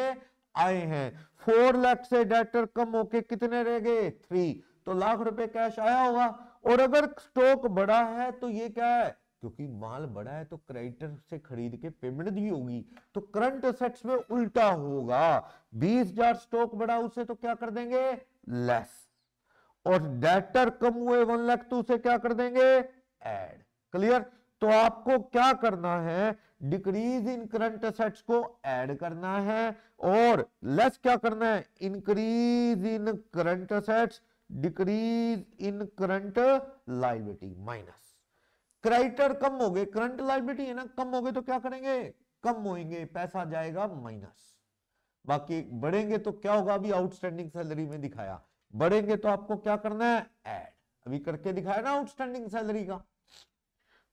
आए हैं फोर लाख से डेटर कम होके कितने रह गए थ्री तो लाख रुपए कैश आया होगा और अगर स्टॉक बड़ा है तो ये क्या है क्योंकि माल बड़ा है तो क्रेडिटर से खरीद के पेमेंट दी होगी तो करंट असेट्स में उल्टा होगा बीस हजार स्टॉक बड़ा उसे तो क्या कर देंगे लेस और डेटर कम हुए वन लाख तो उसे क्या कर देंगे एड क्लियर तो आपको क्या करना है डिक्रीज इन करंट असेट्स को ऐड करना है और लेस क्या करना है increase in current assets decrease in current liability minus creditor कम हो गए करंट लाइबिलिटी है ना कम हो गए तो क्या करेंगे कम होएंगे पैसा जाएगा माइनस बाकी बढ़ेंगे तो क्या होगा अभी आउटस्टैंडिंग सैलरी में दिखाया बढ़ेंगे तो आपको क्या करना है एड अभी करके दिखाया ना आउटस्टैंडिंग सैलरी का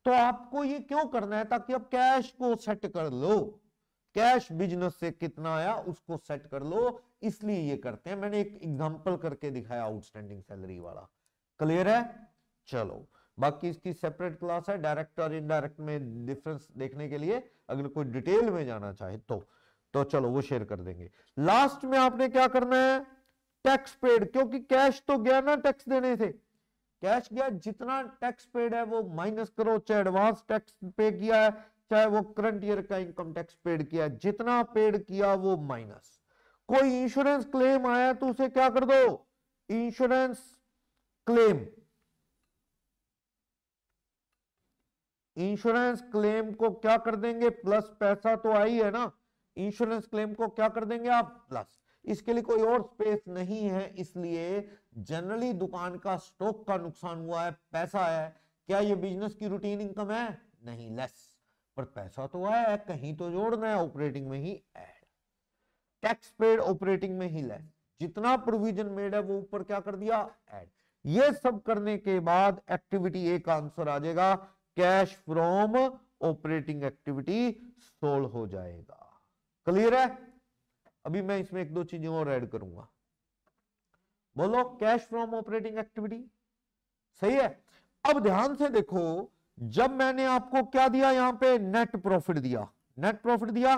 तो आपको ये क्यों करना है ताकि आप कैश को सेट कर लो कैश बिजनेस से कितना आया उसको सेट कर लो इसलिए ये करते हैं मैंने एक एग्जांपल करके दिखाया आउटस्टैंडिंग सैलरी वाला क्लियर है चलो बाकी इसकी सेपरेट क्लास है डायरेक्ट और इनडायरेक्ट में डिफरेंस देखने के लिए अगर कोई डिटेल में जाना चाहे तो तो चलो वो शेयर कर देंगे लास्ट में आपने क्या करना है टैक्स पेड क्योंकि कैश तो गया ना टैक्स देने से कैश गया जितना टैक्स पेड है वो माइनस करो चाहे एडवांस टैक्स पे किया है चाहे वो करंट ईयर का इनकम टैक्स पेड किया जितना पेड किया वो माइनस कोई इंश्योरेंस क्लेम आया तो उसे क्या कर दो इंश्योरेंस क्लेम इंश्योरेंस क्लेम को क्या कर देंगे प्लस पैसा तो आई है ना इंश्योरेंस क्लेम को क्या कर देंगे आप प्लस इसके लिए कोई और स्पेस नहीं है इसलिए जनरली दुकान का स्टॉक का नुकसान हुआ है पैसा है क्या ये बिजनेस की रूटीन इनकम है नहीं लेस पर पैसा तो आया कहीं तो जोड़ना है ऑपरेटिंग में ही ऐड टैक्स पेड ऑपरेटिंग में ही लैंड जितना प्रोविजन मेड है वो ऊपर क्या कर दिया एड ये सब करने के बाद एक्टिविटी एक आंसर आ जाएगा cash from operating activity solve हो जाएगा क्लियर है अभी मैं इसमें एक दो चीजें और ऐड करूंगा बोलो कैश फ्रॉम ऑपरेटिंग एक्टिविटी सही है अब ध्यान से देखो जब मैंने आपको क्या दिया यहां पे नेट प्रॉफिट दिया नेट प्रॉफिट दिया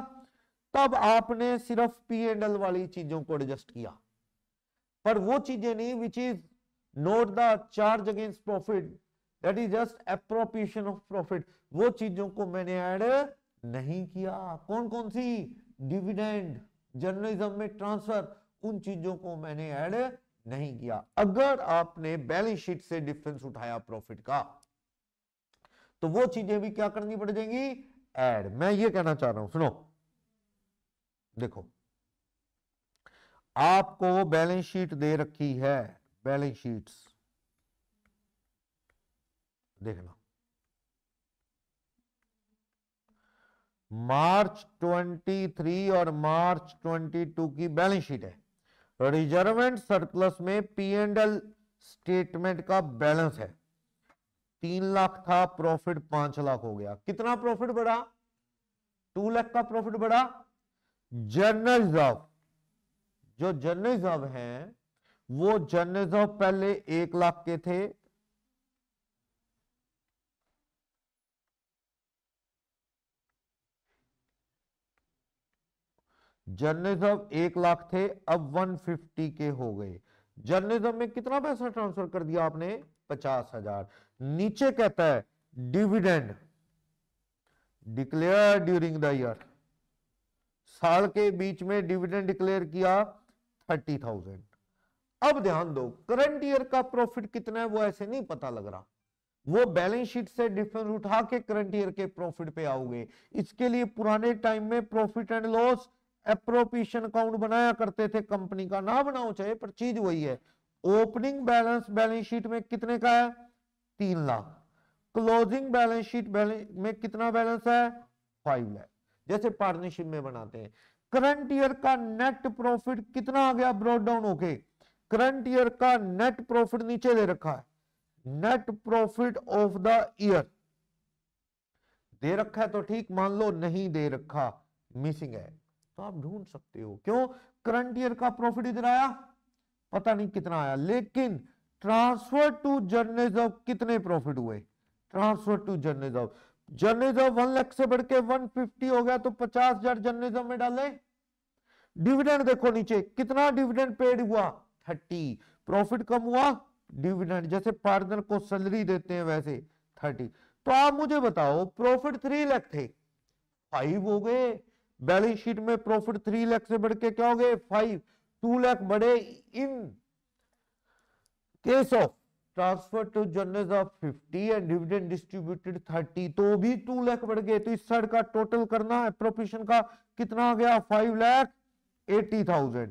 तब आपने सिर्फ पी एंड एल वाली चीजों को एडजस्ट किया पर वो चीजें नहीं which is not the charge against profit that is just appropriation of profit वो चीजों को मैंने ऐड नहीं किया कौन कौन सी डिविडेंड जर्नलिज्म में ट्रांसफर उन चीजों को मैंने ऐड नहीं किया अगर आपने बैलेंस शीट से डिफरेंस उठाया प्रॉफिट का तो वो चीजें भी क्या करनी पड़ जाएंगी एड मैं ये कहना चाह रहा हूं सुनो देखो आपको बैलेंस शीट दे रखी है बैलेंस शीट्स देखना मार्च 23 और मार्च 22 की बैलेंस शीट है रिजर्वमेंट सरप्लस में पी एंड एल स्टेटमेंट का बैलेंस है तीन लाख था प्रॉफिट पांच लाख हो गया कितना प्रॉफिट बढ़ा टू लाख का प्रॉफिट बढ़ा जर्नल जॉब जो जर्नल जॉब हैं वो जर्नल जॉब पहले एक लाख के थे जर्नल जॉब एक लाख थे अब 150 के हो गए जॉब में कितना पैसा ट्रांसफर कर दिया आपने पचास हजार नीचे कहता है dividend declare during the year साल के बीच में डिविडेंड डिक्लेयर किया थर्टी थाउजेंड अब ध्यान दो करंट ईयर का प्रॉफिट कितना है वो ऐसे नहीं पता लग रहा वो बैलेंस शीट से डिफरेंस उठा के करंट ईयर के प्रॉफिट पे आओगे इसके लिए पुराने टाइम में profit and loss appropriation account बनाया करते थे कंपनी का ना बनाओ चाहे पर चीज वही है ओपनिंग बैलेंस बैलेंस शीट में कितने का है तीन लाख क्लोजिंग बैलेंस शीट में कितना बैलेंस है फाइव लाख जैसे पार्टनरशिप में बनाते हैं करंट ईयर का नेट प्रॉफिट कितना आ गया ब्रॉड डाउन होके करंट ईयर का नेट प्रॉफिट नीचे दे रखा है net profit of the year दे रखा है तो ठीक मान लो नहीं दे रखा मिसिंग है तो आप ढूंढ सकते हो क्यों करंट ईयर का प्रॉफिट इधर आया पता नहीं कितना आया लेकिन ट्रांसफर टू जर्नेज ऑफ कितने प्रॉफिट हुए ट्रांसफर टू जर्नेज ऑफ जर्नेज ऑफ वन लाख से बढ़ के वन फिफ्टी हो गया तो पचास हजार जर्नेज में डाले डिविडेंड देखो नीचे कितना डिविडेंड पेड हुआ थर्टी प्रॉफिट कम हुआ डिविडेंड जैसे पार्टनर को सैलरी देते हैं वैसे थर्टी तो आप मुझे बताओ प्रॉफिट थ्री लाख थे फाइव हो गए बैलेंस शीट में प्रॉफिट थ्री लाख से बढ़ के क्या हो गए फाइव टू लाख बढ़े in case of transfer to journals of 50 and dividend distributed 30 तो भी टू लाख बढ़ गए तो इस साइड का टोटल करना है का कितना आ गया 5 लाख 80,000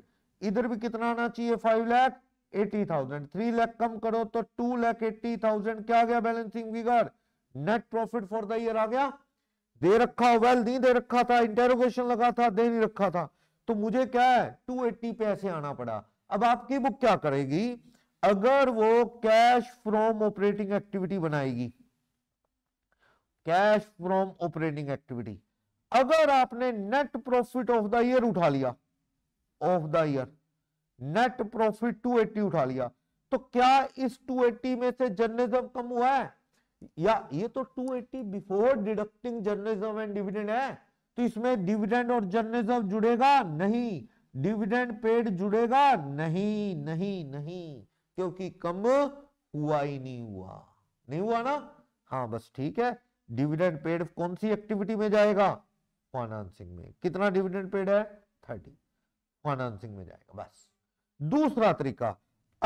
इधर भी कितना आना चाहिए five lakh eighty thousand lakh कम करो तो टू लाख एट्टी क्या आ गया balancing figure net profit for the year आ गया दे रखा वेल नहीं दे रखा था इंटेरोगेशन लगा था दे नहीं रखा था तो मुझे क्या है टू एट्टी पे ऐसे आना पड़ा अब आपकी बुक क्या करेगी अगर वो कैश फ्रॉम ऑपरेटिंग एक्टिविटी बनाएगी कैश फ्रॉम ऑपरेटिंग एक्टिविटी अगर आपने net profit of the year उठा लिया of the year net profit 280 उठा लिया तो क्या इस 280 में से जर्नलिज्म कम हुआ है या ये तो 280 before deducting journalism and dividend है तो इसमें डिविडेंड और जर्नलिज्म जुड़ेगा नहीं डिविडेंड पेड जुड़ेगा नहीं नहीं नहीं क्योंकि कम हुआ ही नहीं हुआ नहीं हुआ ना हाँ बस ठीक है डिविडेंड पेड कौन सी एक्टिविटी में जाएगा फाइनेंसिंग में कितना डिविडेंड पेड है थर्टी फाइनेंसिंग में जाएगा बस दूसरा तरीका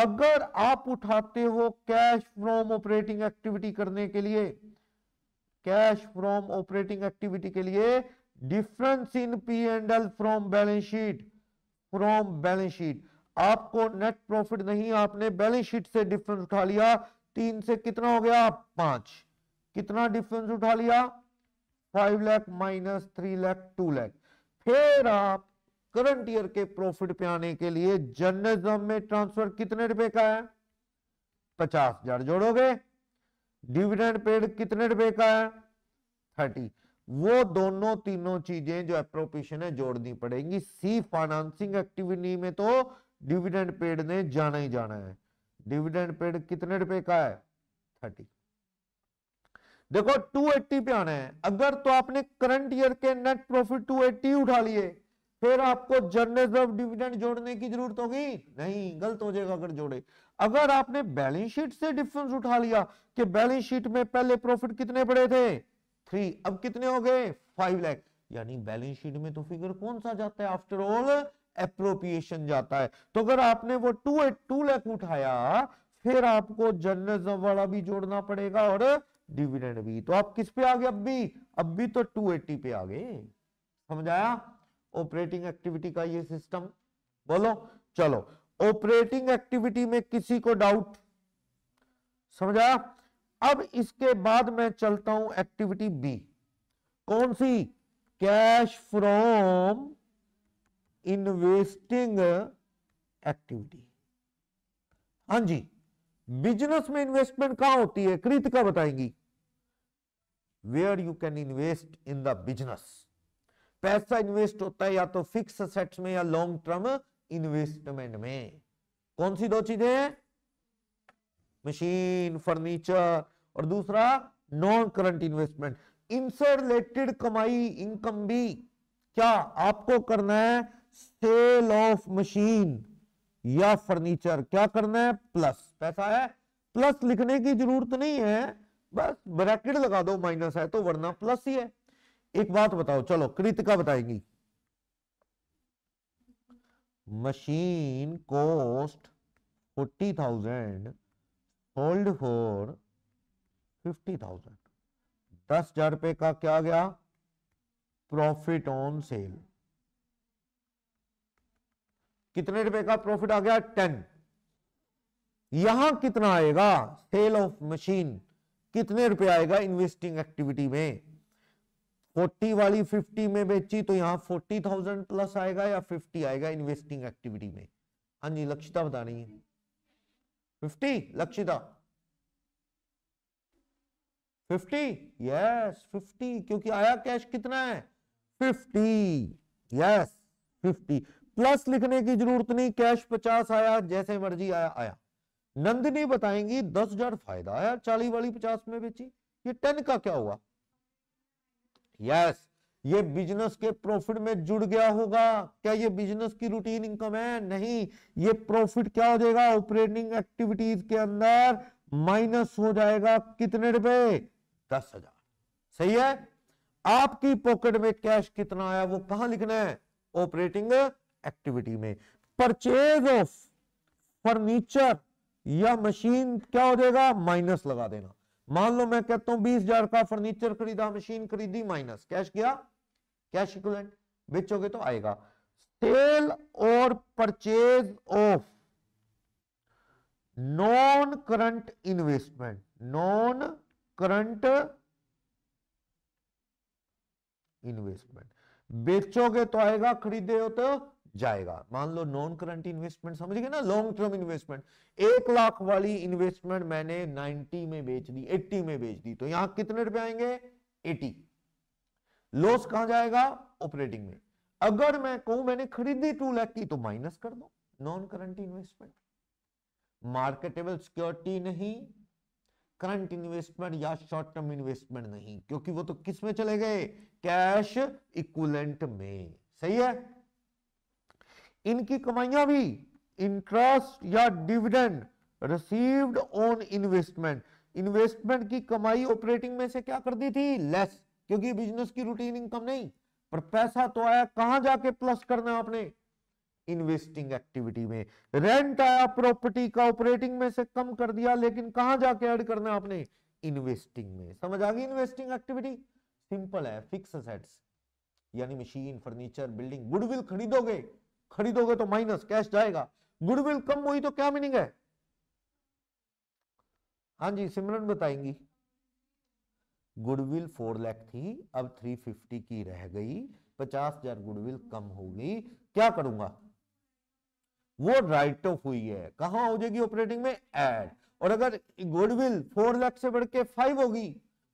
अगर आप उठाते हो कैश फ्रॉम ऑपरेटिंग एक्टिविटी करने के लिए कैश फ्रॉम ऑपरेटिंग एक्टिविटी के लिए difference in P and L from balance sheet from balance sheet आपको नेट प्रॉफिट नहीं आपने बैलेंस शीट से डिफरेंस उठा लिया तीन से कितना हो गया पांच कितना डिफरेंस उठा लिया five lakh minus three lakh two lakh फिर आप करंट ईयर के प्रॉफिट पे आने के लिए जर्नलिज्म में ट्रांसफर कितने रुपए का है पचास हजार जोड़ोगे डिविडेंड पेड कितने रुपए का है थर्टी वो दोनों तीनों चीजें जो अप्रोप्रिएशन है जोड़नी पड़ेगी सी फाइनेंसिंग एक्टिविटी में तो डिविडेंड पेड ने जाना ही जाना है डिविडेंड पेड कितने रुपए का है थर्टी देखो 280 पे आना है अगर तो आपने करंट ईयर के नेट प्रॉफिट 280 उठा लिए फिर आपको जर्नल ऑफ डिविडेंड जोड़ने की जरूरत होगी नहीं गलत हो जाएगा अगर जोड़े अगर आपने बैलेंस शीट से डिफरेंस उठा लिया कि बैलेंस शीट में पहले प्रॉफिट कितने पड़े थे थ्री अब कितने हो गए फाइव लैख यानी बैलेंस शीट में तो फिगर कौन सा जाता है आफ्टर ऑल एप्रोप्रिएशन जाता है तो अगर आपने वो टू टू लैख उठाया फिर आपको जर्नलिज्म वाला भी जोड़ना पड़ेगा और डिविडेंड भी तो आप किस पे आ गए अब भी अब भी तो 280 पे आ गए समझाया ऑपरेटिंग एक्टिविटी का ये सिस्टम बोलो चलो ऑपरेटिंग एक्टिविटी में किसी को डाउट समझाया अब इसके बाद मैं चलता हूं एक्टिविटी बी कौन सी कैश फ्रॉम इन्वेस्टिंग एक्टिविटी हाँ जी बिजनेस में इन्वेस्टमेंट कहां होती है कृतिका बताएंगी where you can invest in the business पैसा इन्वेस्ट होता है या तो फिक्स सेट्स में या लॉन्ग टर्म इन्वेस्टमेंट में कौन सी दो चीजें हैं मशीन फर्नीचर और दूसरा नॉन करंट इन्वेस्टमेंट इनसे रिलेटेड कमाई इनकम भी क्या आपको करना है सेल ऑफ मशीन या फर्नीचर क्या करना है प्लस पैसा है प्लस लिखने की जरूरत नहीं है बस ब्रैकेट लगा दो माइनस है तो वरना प्लस ही है एक बात बताओ चलो कृतिका बताएगी machine cost forty thousand hold for fifty thousand दस हजार रुपए का क्या गया प्रॉफिट ऑन सेल कितने रुपए का प्रॉफिट आ गया टेन यहां कितना आएगा सेल ऑफ मशीन कितने रुपए आएगा इन्वेस्टिंग एक्टिविटी में फोर्टी वाली फिफ्टी में बेची तो यहां फोर्टी थाउजेंड प्लस आएगा या फिफ्टी आएगा इन्वेस्टिंग एक्टिविटी में हाँ जी लक्षिता बता रही है fifty Lakshita fifty yes fifty क्योंकि आया कैश कितना है फिफ्टी यस फिफ्टी प्लस लिखने की जरूरत नहीं कैश पचास आया जैसे मर्जी आया आया नंदिनी बताएंगी दस हजार फायदा आया चालीस वाली पचास में बेची ये टेन का क्या हुआ यस ये बिजनेस के प्रॉफिट में जुड़ गया होगा क्या ये बिजनेस की रूटीन इनकम है नहीं ये प्रॉफिट क्या हो जाएगा ऑपरेटिंग एक्टिविटीज के अंदर माइनस हो जाएगा कितने रुपए दस हजार सही है आपकी पॉकेट में कैश कितना आया वो कहां लिखना है ऑपरेटिंग एक्टिविटी में परचेज ऑफ फर्नीचर या मशीन क्या हो जाएगा माइनस लगा देना मान लो मैं कहता हूं बीस हजार का फर्नीचर खरीदा मशीन खरीदी माइनस कैश किया कैश इक्वलेंट बेचोगे तो आएगा सेल और purchase of non current investment non current investment बेचोगे तो आएगा खरीदे हो तो जाएगा मान लो नॉन करंट इन्वेस्टमेंट समझ गए ना लॉन्ग टर्म इन्वेस्टमेंट एक लाख वाली इन्वेस्टमेंट मैंने 90 में बेच दी 80 में बेच दी तो यहां कितने रुपए आएंगे 80 लॉस कहां जाएगा ऑपरेटिंग में अगर मैं कहूं मैंने खरीदी टू लाख की तो माइनस कर दो non current investment marketable security नहीं करंट इन्वेस्टमेंट या शॉर्ट टर्म इन्वेस्टमेंट नहीं क्योंकि वो तो किस में चले गए कैश इक्वलेंट में सही है इनकी कमाइयां भी इंटरेस्ट या dividend received on investment investment की कमाई ऑपरेटिंग में से क्या कर दी थी लेस क्योंकि बिजनेस की रूटीन इनकम नहीं पर पैसा तो आया कहां जाके प्लस करना आपने इन्वेस्टिंग एक्टिविटी में रेंट आया प्रॉपर्टी का ऑपरेटिंग में से कम कर दिया लेकिन कहां जाके ऐड करना आपने इन्वेस्टिंग में समझ आ गई इन्वेस्टिंग एक्टिविटी सिंपल है फिक्स यानी मशीन फर्नीचर बिल्डिंग गुडविल खरीदोगे खरीदोगे तो माइनस कैश जाएगा गुडविल कम हुई तो क्या मीनिंग है हाँ जी सिमरन बताएंगी गुडविल फोर लैख थी अब थ्री फिफ्टी की रह गई पचास हजार गुडविल कम हो गई क्या करूंगा वो राइट ऑफ हुई है कहा हो जाएगी ऑपरेटिंग में एड और अगर गुडविल फोर लैख से बढ़ के फाइव होगी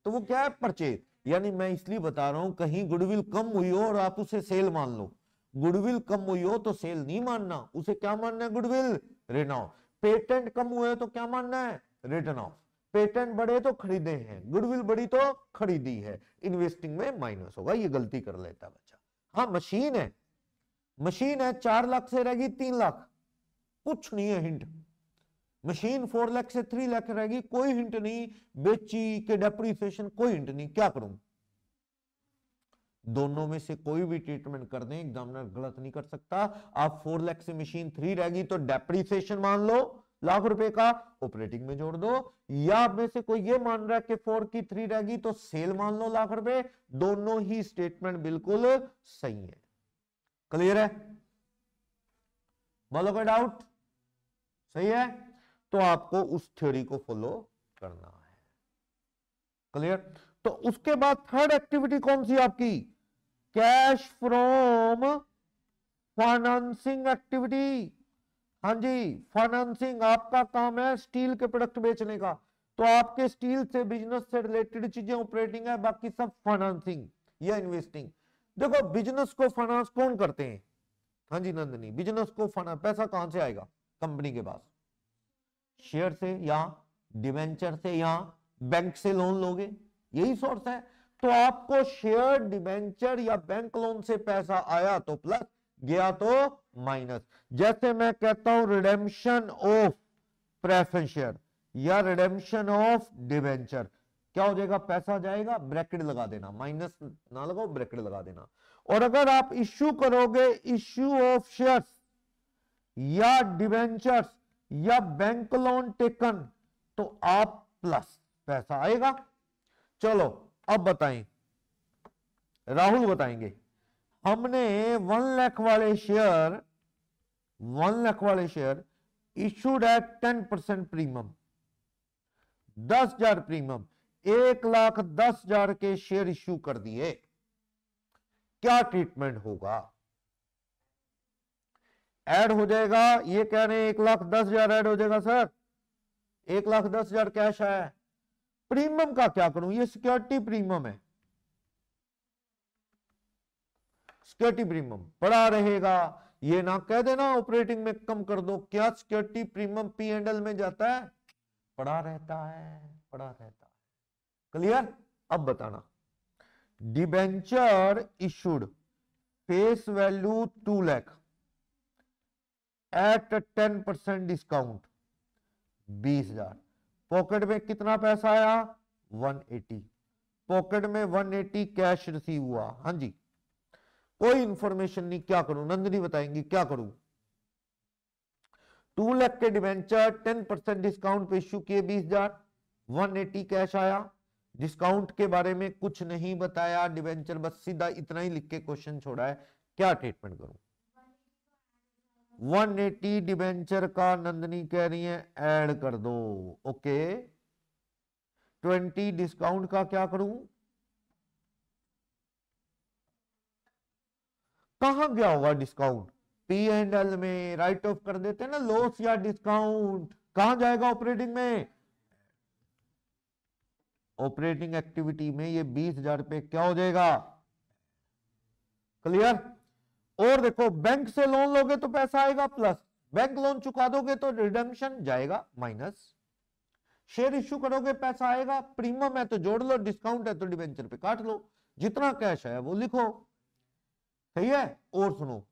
तो वो क्या है परचेज यानी मैं इसलिए बता रहा हूं कहीं गुडविल कम हुई हो और आप उसे सेल मान लो गुडविल कम हुई हो तो सेल नहीं मानना उसे क्या मानना है गुडविल रिटर्न ऑफ पेटेंट कम हुए तो क्या मानना है रिटर्न ऑफ पेटेंट बढ़े तो खरीदे हैं गुडविल बड़ी तो खरीदी है इन्वेस्टिंग में माइनस होगा ये गलती कर लेता बच्चा हाँ मशीन है मशीन है चार लाख से रहेगी तीन लाख कुछ नहीं है हिंट मशीन फोर लाख से थ्री लाख रहेगी कोई हिंट नहीं बेची के डेप्रीसिएशन कोई हिंट नहीं क्या करूंगा दोनों में से कोई भी ट्रीटमेंट कर दें एग्जामिनर गलत नहीं कर सकता आप फोर लैख से मशीन थ्री रहेगी तो डेप्रीसिएशन मान लो लाख रुपए का ऑपरेटिंग में जोड़ दो या आप में से कोई ये मान रहा है कि फोर की थ्री रहेगी तो सेल मान लो लाख रुपए दोनों ही स्टेटमेंट बिल्कुल सही है क्लियर है बोलो कोई डाउट सही है तो आपको उस थ्योरी को फॉलो करना है क्लियर तो उसके बाद थर्ड एक्टिविटी कौन सी आपकी कैश फ्रॉम फाइनेंसिंग एक्टिविटी हाँ जी फाइनेंसिंग आपका काम है स्टील के प्रोडक्ट बेचने का तो आपके स्टील से बिजनेस से रिलेटेड चीजें ऑपरेटिंग है बाकी सब फाइनेंसिंग या इन्वेस्टिंग देखो बिजनेस को फाइनेंस कौन करते हैं हाँ जी नंदनी बिजनेस को फाइनेंस पैसा कहां से आएगा कंपनी के पास शेयर से या डिवेंचर से या बैंक से लोन लोगे यही सोर्स है तो आपको शेयर डिबेंचर या बैंक लोन से पैसा आया तो प्लस गया तो माइनस जैसे मैं कहता हूं रिडेम्शन ऑफ प्रेफरेंस शेयर या रिडेम्शन ऑफ डिबेंचर क्या हो जाएगा पैसा जाएगा ब्रैकेट लगा देना माइनस ना लगाओ ब्रैकेट लगा देना और अगर आप इश्यू करोगे इश्यू ऑफ शेयर या डिवेंचर्स या बैंक लोन टेकन तो आप प्लस पैसा आएगा चलो अब बताएं राहुल बताएंगे हमने वन लाख वाले शेयर वन लाख वाले share issued at ten percent premium दस हजार प्रीमियम एक लाख दस हजार के शेयर इश्यू कर दिए क्या ट्रीटमेंट होगा ऐड हो जाएगा ये कह रहे हैं एक लाख दस हजार एड हो जाएगा सर एक लाख दस हजार कैश आया है प्रीमियम का क्या करूं ये सिक्योरिटी प्रीमियम है सिक्योरिटी प्रीमियम पड़ा रहेगा ये ना कह देना ऑपरेटिंग में कम कर दो क्या security premium P and L में जाता है पड़ा रहता है पड़ा रहता है क्लियर अब बताना debenture issued face value two lakh at ten percent discount बीस हजार पॉकेट में कितना पैसा आया 180 पॉकेट में 180 कैश रिसीव हुआ हां जी कोई इंफॉर्मेशन नहीं क्या करूं नंदनी बताएंगी क्या करूं टू लैख के डिवेंचर टेन परसेंट डिस्काउंट पे इश्यू किए बीस हजार वन एटी कैश आया डिस्काउंट के बारे में कुछ नहीं बताया डिवेंचर बस सीधा इतना ही लिख के क्वेश्चन छोड़ा है क्या ट्रीटमेंट करूं वन एटी डिबेंचर का नंदनी कह रही है ऐड कर दो ओके ट्वेंटी डिस्काउंट का क्या करूं कहा गया होगा डिस्काउंट पी एंड एल में राइट ऑफ कर देते ना लॉस या डिस्काउंट कहा जाएगा ऑपरेटिंग में ऑपरेटिंग एक्टिविटी में ये बीस हजार रुपये क्या हो जाएगा क्लियर और देखो बैंक से लोन लोगे तो पैसा आएगा प्लस बैंक लोन चुका दोगे तो रिडम्शन जाएगा माइनस शेयर इश्यू करोगे पैसा आएगा प्रीमियम है तो जोड़ लो डिस्काउंट है तो डिबेंचर पे काट लो जितना कैश है वो लिखो सही है और सुनो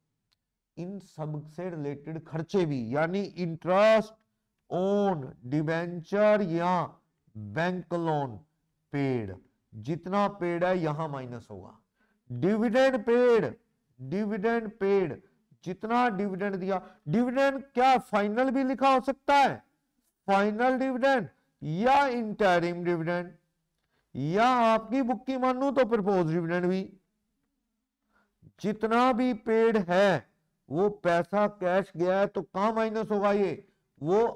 इन सब से रिलेटेड खर्चे भी यानी इंटरेस्ट ओन डिवेंचर या बैंक लोन पेड जितना पेड है यहां माइनस होगा डिविडेंड पेड डिविडेंड पेड जितना डिविडेंड दिया डिविडेंड क्या फाइनल भी लिखा हो सकता है फाइनल डिविडेंड या इंटरिम डिविडेंड या आपकी बुक की मानू तो प्रपोज डिविडेंड भी जितना भी पेड है वो पैसा कैश गया है तो कहा माइनस होगा ये वो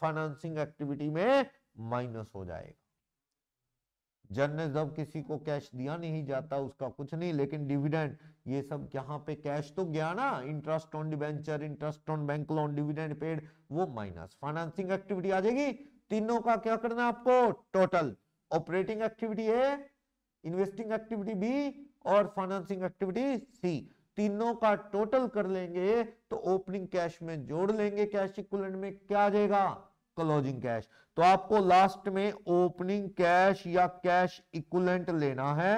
फाइनेंसिंग एक्टिविटी में माइनस हो जाएगा जन जब किसी को कैश दिया नहीं जाता उसका कुछ नहीं लेकिन डिविडेंड ये सब यहाँ पे कैश तो गया ना interest on debenture interest on bank loan dividend paid वो माइनस फाइनेंसिंग एक्टिविटी आ जाएगी तीनों का क्या करना आपको टोटल ऑपरेटिंग एक्टिविटी है इन्वेस्टिंग एक्टिविटी बी और फाइनेंसिंग एक्टिविटी सी तीनों का टोटल कर लेंगे तो ओपनिंग कैश में जोड़ लेंगे कैश इक्विवेलेंट में क्या आ जाएगा क्लोजिंग कैश तो आपको लास्ट में ओपनिंग कैश या कैश इक्वलेंट लेना है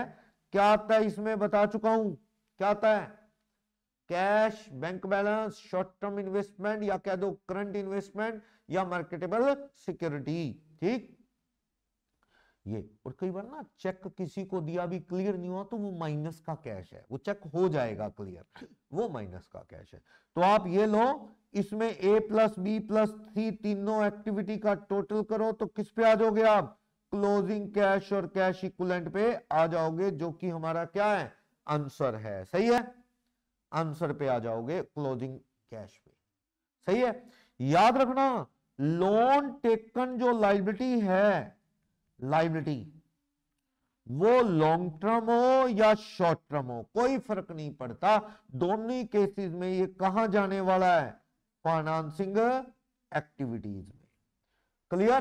क्या आता है इसमें बता चुका हूं क्या आता है cash bank balance short term investment या कह दो करंट इन्वेस्टमेंट या मार्केटेबल सिक्योरिटी ठीक ये और कई बार ना चेक किसी को दिया भी क्लियर नहीं हुआ तो वो माइनस का कैश है वो चेक हो जाएगा क्लियर वो माइनस का कैश है तो आप ये लो इसमें A plus B plus C तीनों एक्टिविटी का टोटल करो तो किस पे आ जाओगे आप क्लोजिंग कैश और कैश इक्वलेंट पे आ जाओगे जो कि हमारा क्या है आंसर है सही है आंसर पे आ जाओगे क्लोजिंग कैश पे सही है याद रखना लोन टेकन जो लाइबिलिटी है लाइबिलिटी वो लॉन्ग टर्म हो या शॉर्ट टर्म हो कोई फर्क नहीं पड़ता दोनों केसेस में ये कहा जाने वाला है फाइनेंसिंग एक्टिविटीज में क्लियर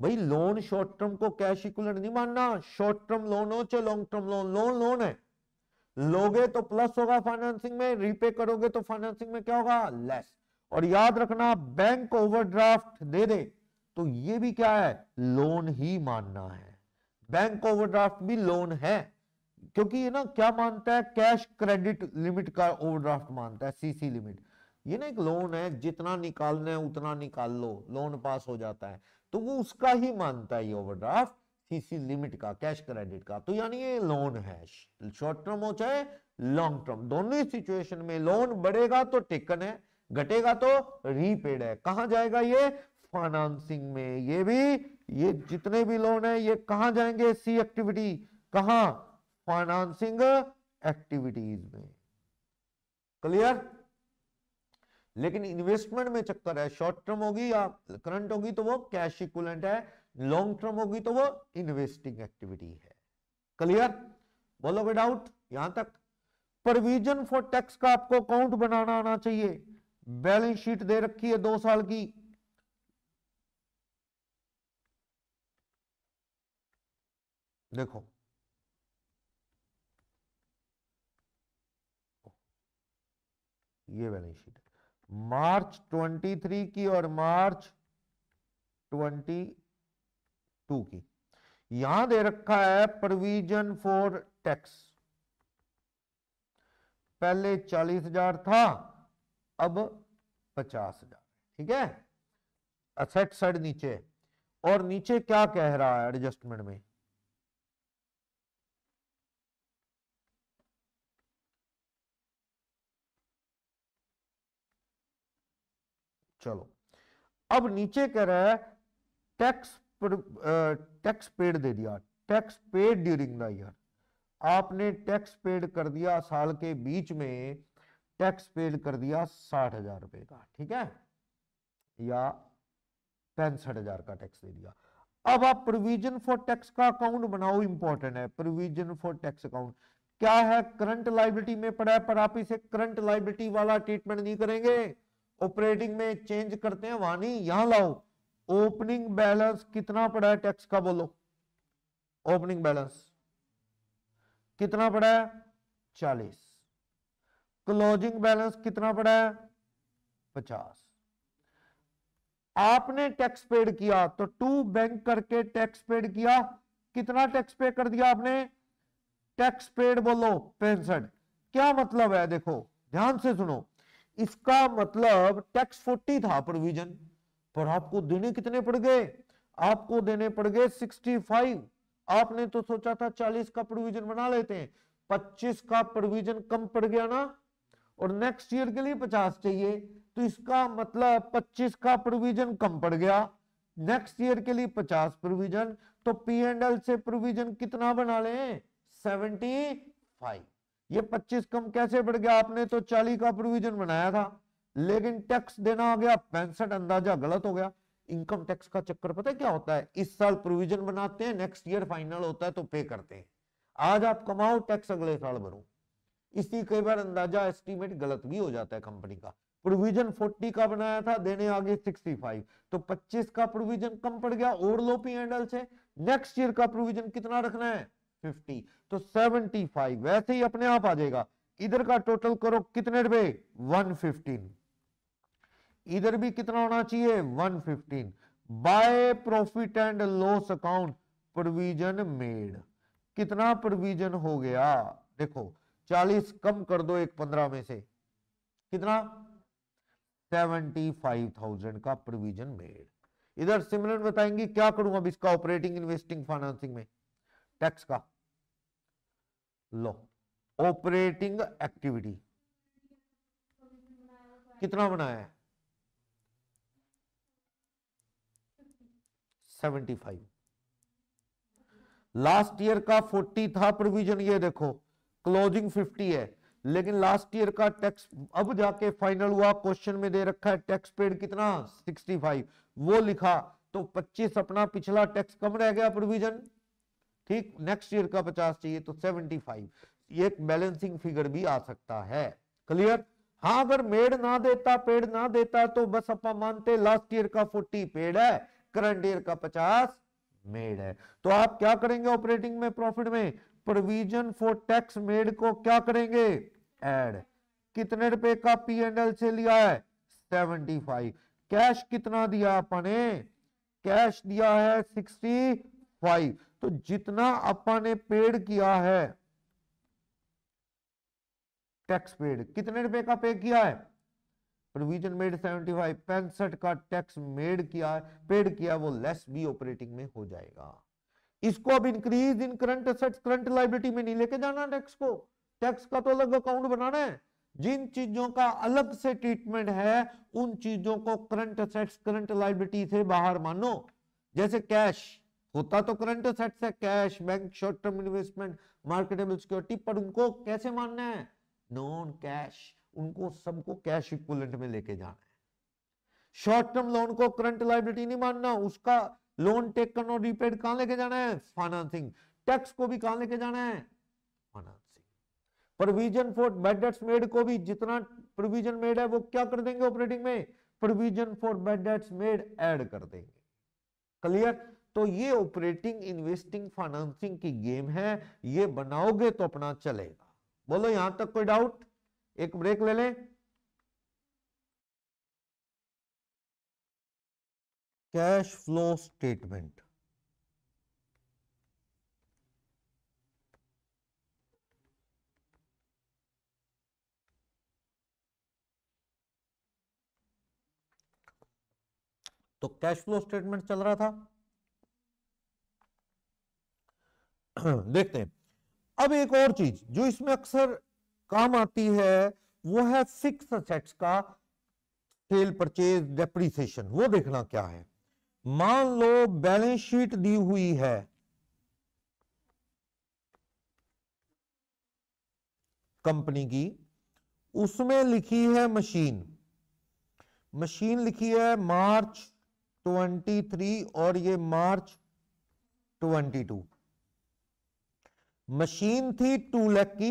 भाई लोन शॉर्ट टर्म को कैश इक्वलेंट नहीं मानना शॉर्ट टर्म लोन हो चाहे long term loan loan loan है लोगे तो प्लस होगा फाइनेंसिंग में रीपे करोगे तो फाइनेंसिंग में क्या होगा लेस और याद रखना बैंक ओवरड्राफ्ट दे दे तो ये भी क्या है लोन ही मानना है बैंक ओवरड्राफ्ट भी लोन है क्योंकि ये ना क्या मानता है कैश क्रेडिट लिमिट का ओवरड्राफ्ट मानता है सीसी लिमिट ये ना एक लोन है जितना निकालना है उतना निकाल लो लोन पास हो जाता है तो वो उसका ही मानता है ये ओवरड्राफ्ट सीसी लिमिट का कैश क्रेडिट का तो यानी ये लोन है शॉर्ट टर्म हो चाहे लॉन्ग टर्म दोनों ही सिचुएशन में लोन बढ़ेगा तो टेकन है घटेगा तो रीपेड है कहा जाएगा ये फाइनेंसिंग में ये भी ये जितने भी लोन है ये कहा जाएंगे सी एक्टिविटी कहा फाइनेंसिंग एक्टिविटीज में क्लियर लेकिन इन्वेस्टमेंट में चक्कर है शॉर्ट टर्म होगी या करंट होगी तो वो कैश इक्वलेंट है लॉन्ग टर्म होगी तो वो इन्वेस्टिंग एक्टिविटी है क्लियर बोलो कोई डाउट यहां तक प्रोविजन फॉर टैक्स का आपको अकाउंट बनाना आना चाहिए बैलेंस शीट दे रखी है दो साल की देखो ये बैलेंस शीट मार्च 23 की और मार्च 22 की यहां दे रखा है प्रोविजन फॉर टैक्स पहले चालीस हजार था अब पचास हजार ठीक है असेट साइड नीचे और नीचे क्या कह रहा है एडजस्टमेंट में चलो अब नीचे कह रहा है टैक्स टैक्स पेड दे दिया tax paid during the year आपने टैक्स पेड कर दिया साल के बीच में टैक्स पेड कर दिया साठ हजार रुपए का ठीक है या पैंसठ हजार का टैक्स दे दिया अब आप प्रोविजन फॉर टैक्स का अकाउंट बनाओ इंपॉर्टेंट है प्रोविजन फॉर टैक्स अकाउंट क्या है करंट लाइबिलिटी में पड़ा है पर आप इसे करंट लाइबिलिटी वाला ट्रीटमेंट नहीं करेंगे ऑपरेटिंग में चेंज करते हैं वानी यहां लाओ ओपनिंग बैलेंस कितना पड़ा है टैक्स का बोलो ओपनिंग बैलेंस कितना पड़ा है चालीस क्लोजिंग बैलेंस कितना पड़ा है पचास आपने टैक्स पेड किया तो टू बैंक करके टैक्स पेड किया कितना टैक्स पे कर दिया आपने टैक्स पेड बोलो पेंशन क्या मतलब है देखो ध्यान से सुनो इसका मतलब टैक्स फोर्टी था प्रोविजन पर आपको देने कितने पड़ गए आपको देने पड़ गए सिक्सटी फाइव आपने तो सोचा था चालीस का प्रोविजन बना लेते हैं पच्चीस का प्रोविजन कम पड़ गया ना और नेक्स्ट ईयर के लिए पचास चाहिए तो इसका मतलब पच्चीस का प्रोविजन कम पड़ गया नेक्स्ट ईयर के लिए पचास प्रोविजन तो पी एंड एल से प्रोविजन कितना बना लें सेवेंटी फाइव ये 25 कम कैसे बढ़ गया आपने तो 40 का प्रोविजन बनाया था लेकिन टैक्स देना आ गया पैंसठ अंदाजा गलत हो गया इनकम टैक्स का चक्कर पता है क्या होता है इस साल प्रोविजन बनाते हैं नेक्स्ट ईयर फाइनल होता है तो पे करते हैं आज आप कमाओ टैक्स अगले साल भरो इसी कई बार अंदाजा एस्टीमेट गलत भी हो जाता है कंपनी का प्रोविजन 40 का बनाया था देने आगे 65 तो 25 का प्रोविजन कम पड़ गया और लो पी एंडल से नेक्स्ट ईयर का प्रोविजन कितना रखना है फिफ्टी तो सेवेंटी फाइव वैसे ही अपने आप आ जाएगा इधर का टोटल करो कितने रुपए वन फिफ्टीन इधर भी कितना होना चाहिए one fifteen by profit and loss account provision made कितना प्रोविजन हो गया देखो चालीस कम कर दो एक पंद्रह में से कितना सेवेंटी फाइव थाउजेंड का प्रोविजन मेड इधर सिमरन बताएंगे क्या करूंगा अब इसका ऑपरेटिंग इन्वेस्टिंग फाइनेंसिंग में टैक्स का लो ऑपरेटिंग एक्टिविटी कितना बनाया है सेवेंटी फाइव लास्ट ईयर का फोर्टी था प्रोविजन ये देखो क्लोजिंग फिफ्टी है लेकिन लास्ट ईयर का टैक्स अब जाके फाइनल हुआ क्वेश्चन में दे रखा है टैक्स पेड कितना सिक्सटी फाइव वो लिखा तो पच्चीस अपना पिछला टैक्स कम रह गया प्रोविजन ठीक नेक्स्ट ईयर का पचास चाहिए तो सेवेंटी फाइव ये एक बैलेंसिंग फिगर भी आ सकता है क्लियर हाँ अगर मेड ना देता पेड़ ना देता तो बस आप मानते लास्ट ईयर का फोर्टी पेड़ है करंट ईयर का पचास मेड है तो आप क्या करेंगे ऑपरेटिंग में प्रॉफिट में प्रोविजन फॉर टैक्स मेड को क्या करेंगे एड कितने रुपए का पी एंड एल से लिया है सेवेंटी फाइव कैश कितना दिया अपने कैश दिया है सिक्सटी फाइव तो जितना अपा ने पेड किया है टैक्स पेड कितने रुपए का पे किया है प्रोविजन मेड सेवेंटी फाइव पैंसठ का टैक्स मेड किया है पेड किया वो लेस बी ऑपरेटिंग में हो जाएगा इसको अब increase in current assets current liability में नहीं लेके जाना टैक्स को टैक्स का तो अलग अकाउंट बनाना है जिन चीजों का अलग से ट्रीटमेंट है उन चीजों को करंट असेट्स करंट लाइबिलिटी से बाहर मानो जैसे कैश होता तो करंट असेट्स है cash bank short term investment marketable security पर उनको कैसे मानना है नॉन कैश उनको सबको कैश इक्वलेंट में लेके जाना है शॉर्ट टर्म लोन को करंट लाइबिलिटी नहीं मानना उसका लोन टेकन और रिपेड कहां लेके जाना है फाइनेंसिंग टैक्स को भी कहां लेके जाना है financing provision for bad debts made को भी जितना प्रोविजन मेड है वो क्या कर देंगे ऑपरेटिंग में provision for bad debts made add कर देंगे क्लियर तो ये ऑपरेटिंग इन्वेस्टिंग फाइनेंसिंग की गेम है ये बनाओगे तो अपना चलेगा बोलो यहां तक कोई डाउट एक ब्रेक ले लें कैश फ्लो स्टेटमेंट तो कैश फ्लो स्टेटमेंट चल रहा था देखते हैं अब एक और चीज जो इसमें अक्सर काम आती है वो है फिक्स असेट्स का सेल परचेज डेप्रीसिएशन वो देखना क्या है मान लो बैलेंस शीट दी हुई है कंपनी की उसमें लिखी है मशीन मशीन लिखी है मार्च 23 और ये मार्च 22 मशीन थी टू लैख की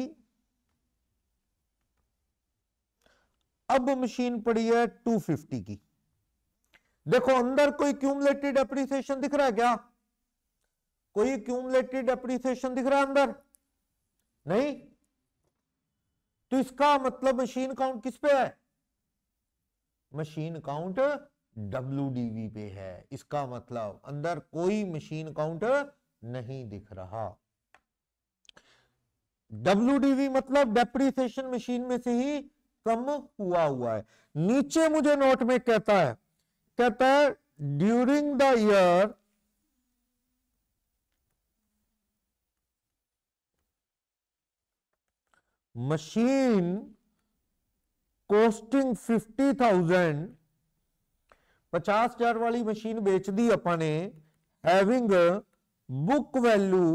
अब मशीन पड़ी है टू फिफ्टी की देखो अंदर कोई क्यूमलेटेड एप्रिसिएशन दिख रहा है क्या कोई क्यूमलेटेड एप्रिसिएशन दिख रहा है अंदर नहीं तो इसका मतलब मशीन काउंट किस पे है मशीन काउंट डब्ल्यू पे है इसका मतलब अंदर कोई मशीन काउंट नहीं दिख रहा डब्ल्यू मतलब डेप्रीसिएशन मशीन में से ही कम हुआ हुआ है नीचे मुझे नोट में कहता है कहता है during the year machine costing fifty thousand पचास हजार वाली मशीन बेच दी अपने having book value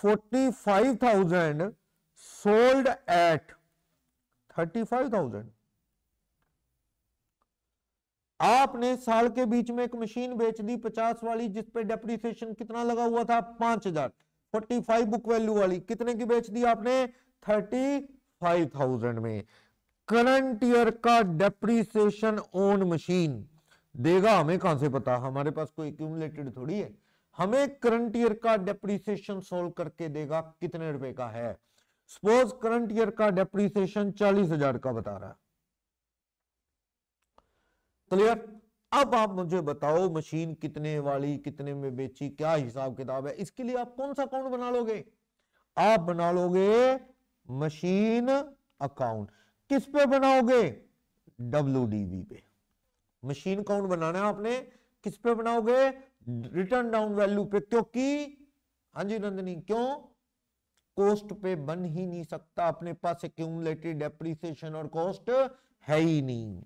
45,000 sold at 35,000 आपने साल के बीच में एक मशीन बेच दी 50 वाली जिस पे डेप्रिसिएशन कितना लगा हुआ था 5000 45 बुक वैल्यू वाली कितने की बेच दी आपने 35,000 में करंट ईयर का डेप्रिसिएशन ऑन मशीन देगा हमें कहां से पता हमारे पास कोई एक्यूमुलेटेड थोड़ी है हमें करंट ईयर का डेप्रीसिएशन सोल्व करके देगा कितने रुपए का है सपोज करंट ईयर का डेप्रीसिएशन चालीस हजार का बता रहा है क्लियर अब आप मुझे बताओ मशीन कितने वाली कितने में बेची क्या हिसाब किताब है इसके लिए आप कौन सा अकाउंट बना लोगे आप बना लोगे मशीन अकाउंट किस पे बनाओगे डब्ल्यू पे मशीन अकाउंट बनाना है आपने किस पे बनाओगे रिटर्न डाउन वैल्यू पे क्योंकि हाँ जी नंदनी क्यों कॉस्ट पे बन ही नहीं सकता अपने पास एक्यूमलेटेड एप्रिसिएशन और कॉस्ट है ही नहीं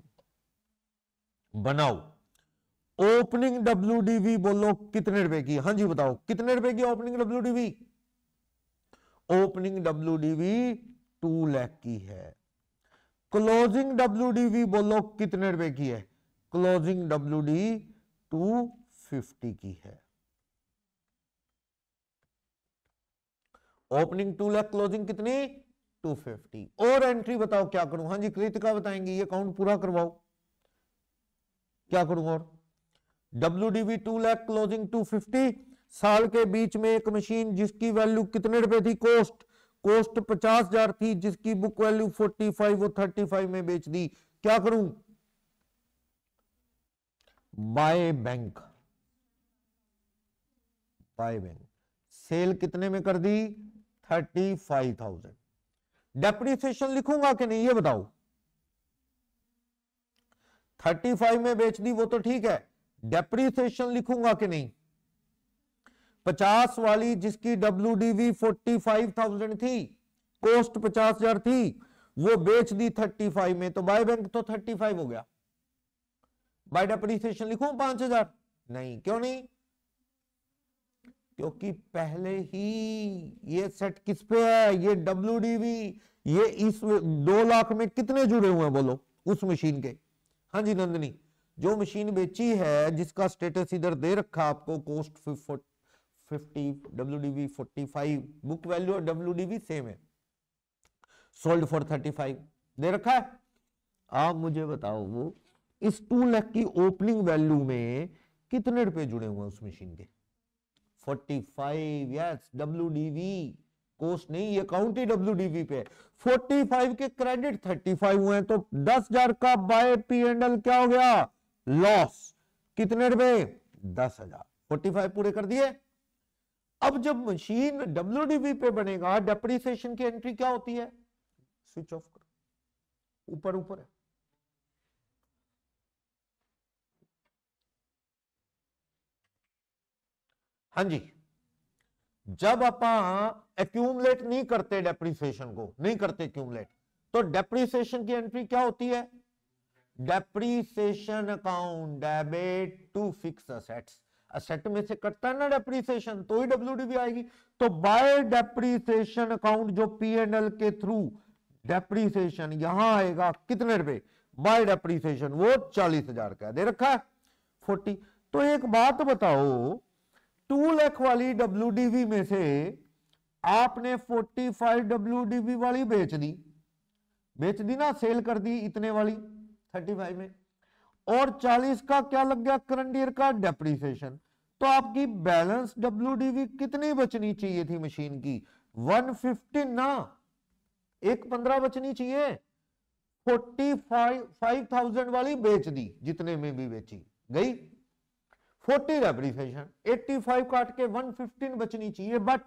बनाओ ओपनिंग डब्ल्यू बोलो कितने रुपए की हाँ जी बताओ कितने रुपए की opening W opening W DV two lakh की है क्लोजिंग डब्ल्यू बोलो कितने रुपए की है क्लोजिंग डब्ल्यू 250 की है ओपनिंग टू लाख क्लोजिंग कितनी 250 और एंट्री बताओ क्या करूं हाँ जी कृतिका बताएंगी ये अकाउंट पूरा करवाओ क्या करूं और W DB two lakh closing 250 साल के बीच में एक मशीन जिसकी वैल्यू कितने रुपए थी कोस्ट कोस्ट पचास हजार थी जिसकी बुक वैल्यू फोर्टी फाइव वो थर्टी फाइव में बेच दी क्या करूं by bank by bank sale कितने में कर दी थर्टी फाइव थाउजेंड डेप्रीसिएशन लिखूंगा कि नहीं ये बताओ थर्टी फाइव में बेच दी वो तो ठीक है डेप्रीसिएशन लिखूंगा कि नहीं पचास वाली जिसकी W DV forty five thousand थी कॉस्ट पचास हजार थी वो बेच दी थर्टी फाइव में तो बाय बैंक तो थर्टी फाइव हो गया बाय डेप्रीसिएशन लिखू पांच हजार नहीं क्यों नहीं क्योंकि पहले ही ये सेट किस पे है ये डब्ल्यू ये इस दो लाख में कितने जुड़े हुए हैं बोलो उस मशीन के हाँ जी नंदनी जो मशीन बेची है जिसका स्टेटस इधर दे रखा आपको cost fifty W D V forty five book value और डब्ल्यू डी वी सेम है सोल्ड फॉर थर्टी फाइव दे रखा है आप मुझे बताओ वो इस टू लाख की ओपनिंग वैल्यू में कितने रुपए जुड़े हुए उस मशीन के 45 यस डब्ल्यूडीवी कोस्ट नहीं ये काउंट ही डब्ल्यूडीवी पे 45 के क्रेडिट 35 हुए तो 10000 का बाय पी एंड एल क्या हो गया लॉस कितने रुपए 10000 45 पूरे कर दिए अब जब मशीन डब्ल्यूडीवी पे बनेगा डेप्रीसिएशन की एंट्री क्या होती है स्विच ऑफ करो ऊपर ऊपर है हाँ जी जब आप एक्यूमलेट नहीं करते डेप्रीसिएशन को नहीं करते एक्यूमलेट तो डेप्रीसिएशन की एंट्री क्या होती है depreciation account debit to fixed assets asset में से कटता है ना डेप्रीसिएशन तो ही भी आएगी तो बाय डेप्रीसिएशन अकाउंट जो एल के थ्रू डेप्रीसिएशन यहां आएगा कितने रुपए बाय डेप्रीसिएशन वो चालीस हजार का दे रखा है फोर्टी तो एक बात बताओ टू लाख वाली डब्ल्यू में से आपने 45 फाइव डब्ल्यू वाली बेच दी बेच दी ना सेल कर दी इतने वाली 35 में और 40 का क्या लग गया करंट ईयर का डेप्रीसिएशन तो आपकी बैलेंस डब्ल्यू कितनी बचनी चाहिए थी मशीन की 150 ना एक पंद्रह बचनी चाहिए फोर्टी फाइव फाइव थाउजेंड वाली बेच दी जितने में भी बेची गई फोर्टी एब्रीफेशन 85 काट के 115 बचनी चाहिए बट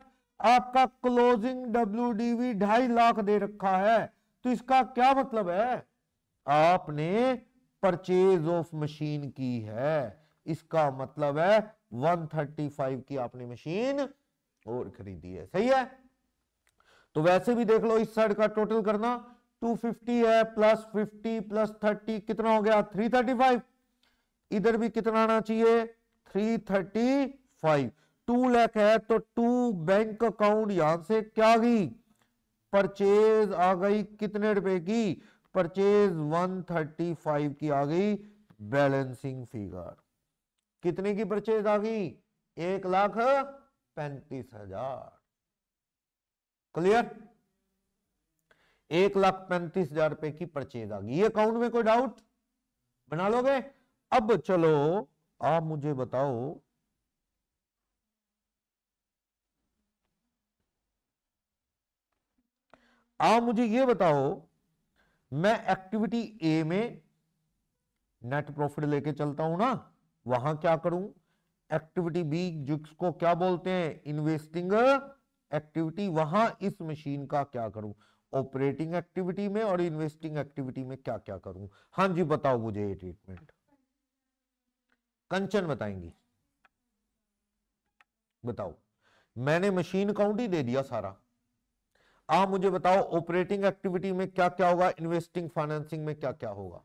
आपका क्लोजिंग डब्ल्यू ढाई लाख दे रखा है तो इसका क्या मतलब है आपने परचेज ऑफ मशीन की है इसका मतलब है 135 की आपने मशीन और खरीदी है सही है तो वैसे भी देख लो इस साइड का टोटल करना 250 है प्लस 50 प्लस 30 कितना हो गया 335 इधर भी कितना आना चाहिए three thirty five two lakh है तो टू बैंक अकाउंट यहां से क्या गई परचेज आ गई कितने रुपए की परचेज 135 की आ गई बैलेंसिंग फिगर कितने की परचेज आ गई एक लाख पैंतीस हजार क्लियर एक लाख पैंतीस हजार रुपए की परचेज आ गई अकाउंट में कोई डाउट बना लोगे अब चलो आप मुझे बताओ आप मुझे ये बताओ मैं एक्टिविटी ए में नेट प्रॉफिट लेके चलता हूं ना वहां क्या करूं एक्टिविटी बी जिसको क्या बोलते हैं इन्वेस्टिंग एक्टिविटी वहां इस मशीन का क्या करूं ऑपरेटिंग एक्टिविटी में और इन्वेस्टिंग एक्टिविटी में क्या क्या करूं हां जी बताओ मुझे ये ट्रीटमेंट कंचन बताएंगी बताओ मैंने मशीन काउंट ही दे दिया सारा आप मुझे बताओ ऑपरेटिंग एक्टिविटी में क्या क्या होगा इन्वेस्टिंग फाइनेंसिंग में क्या क्या होगा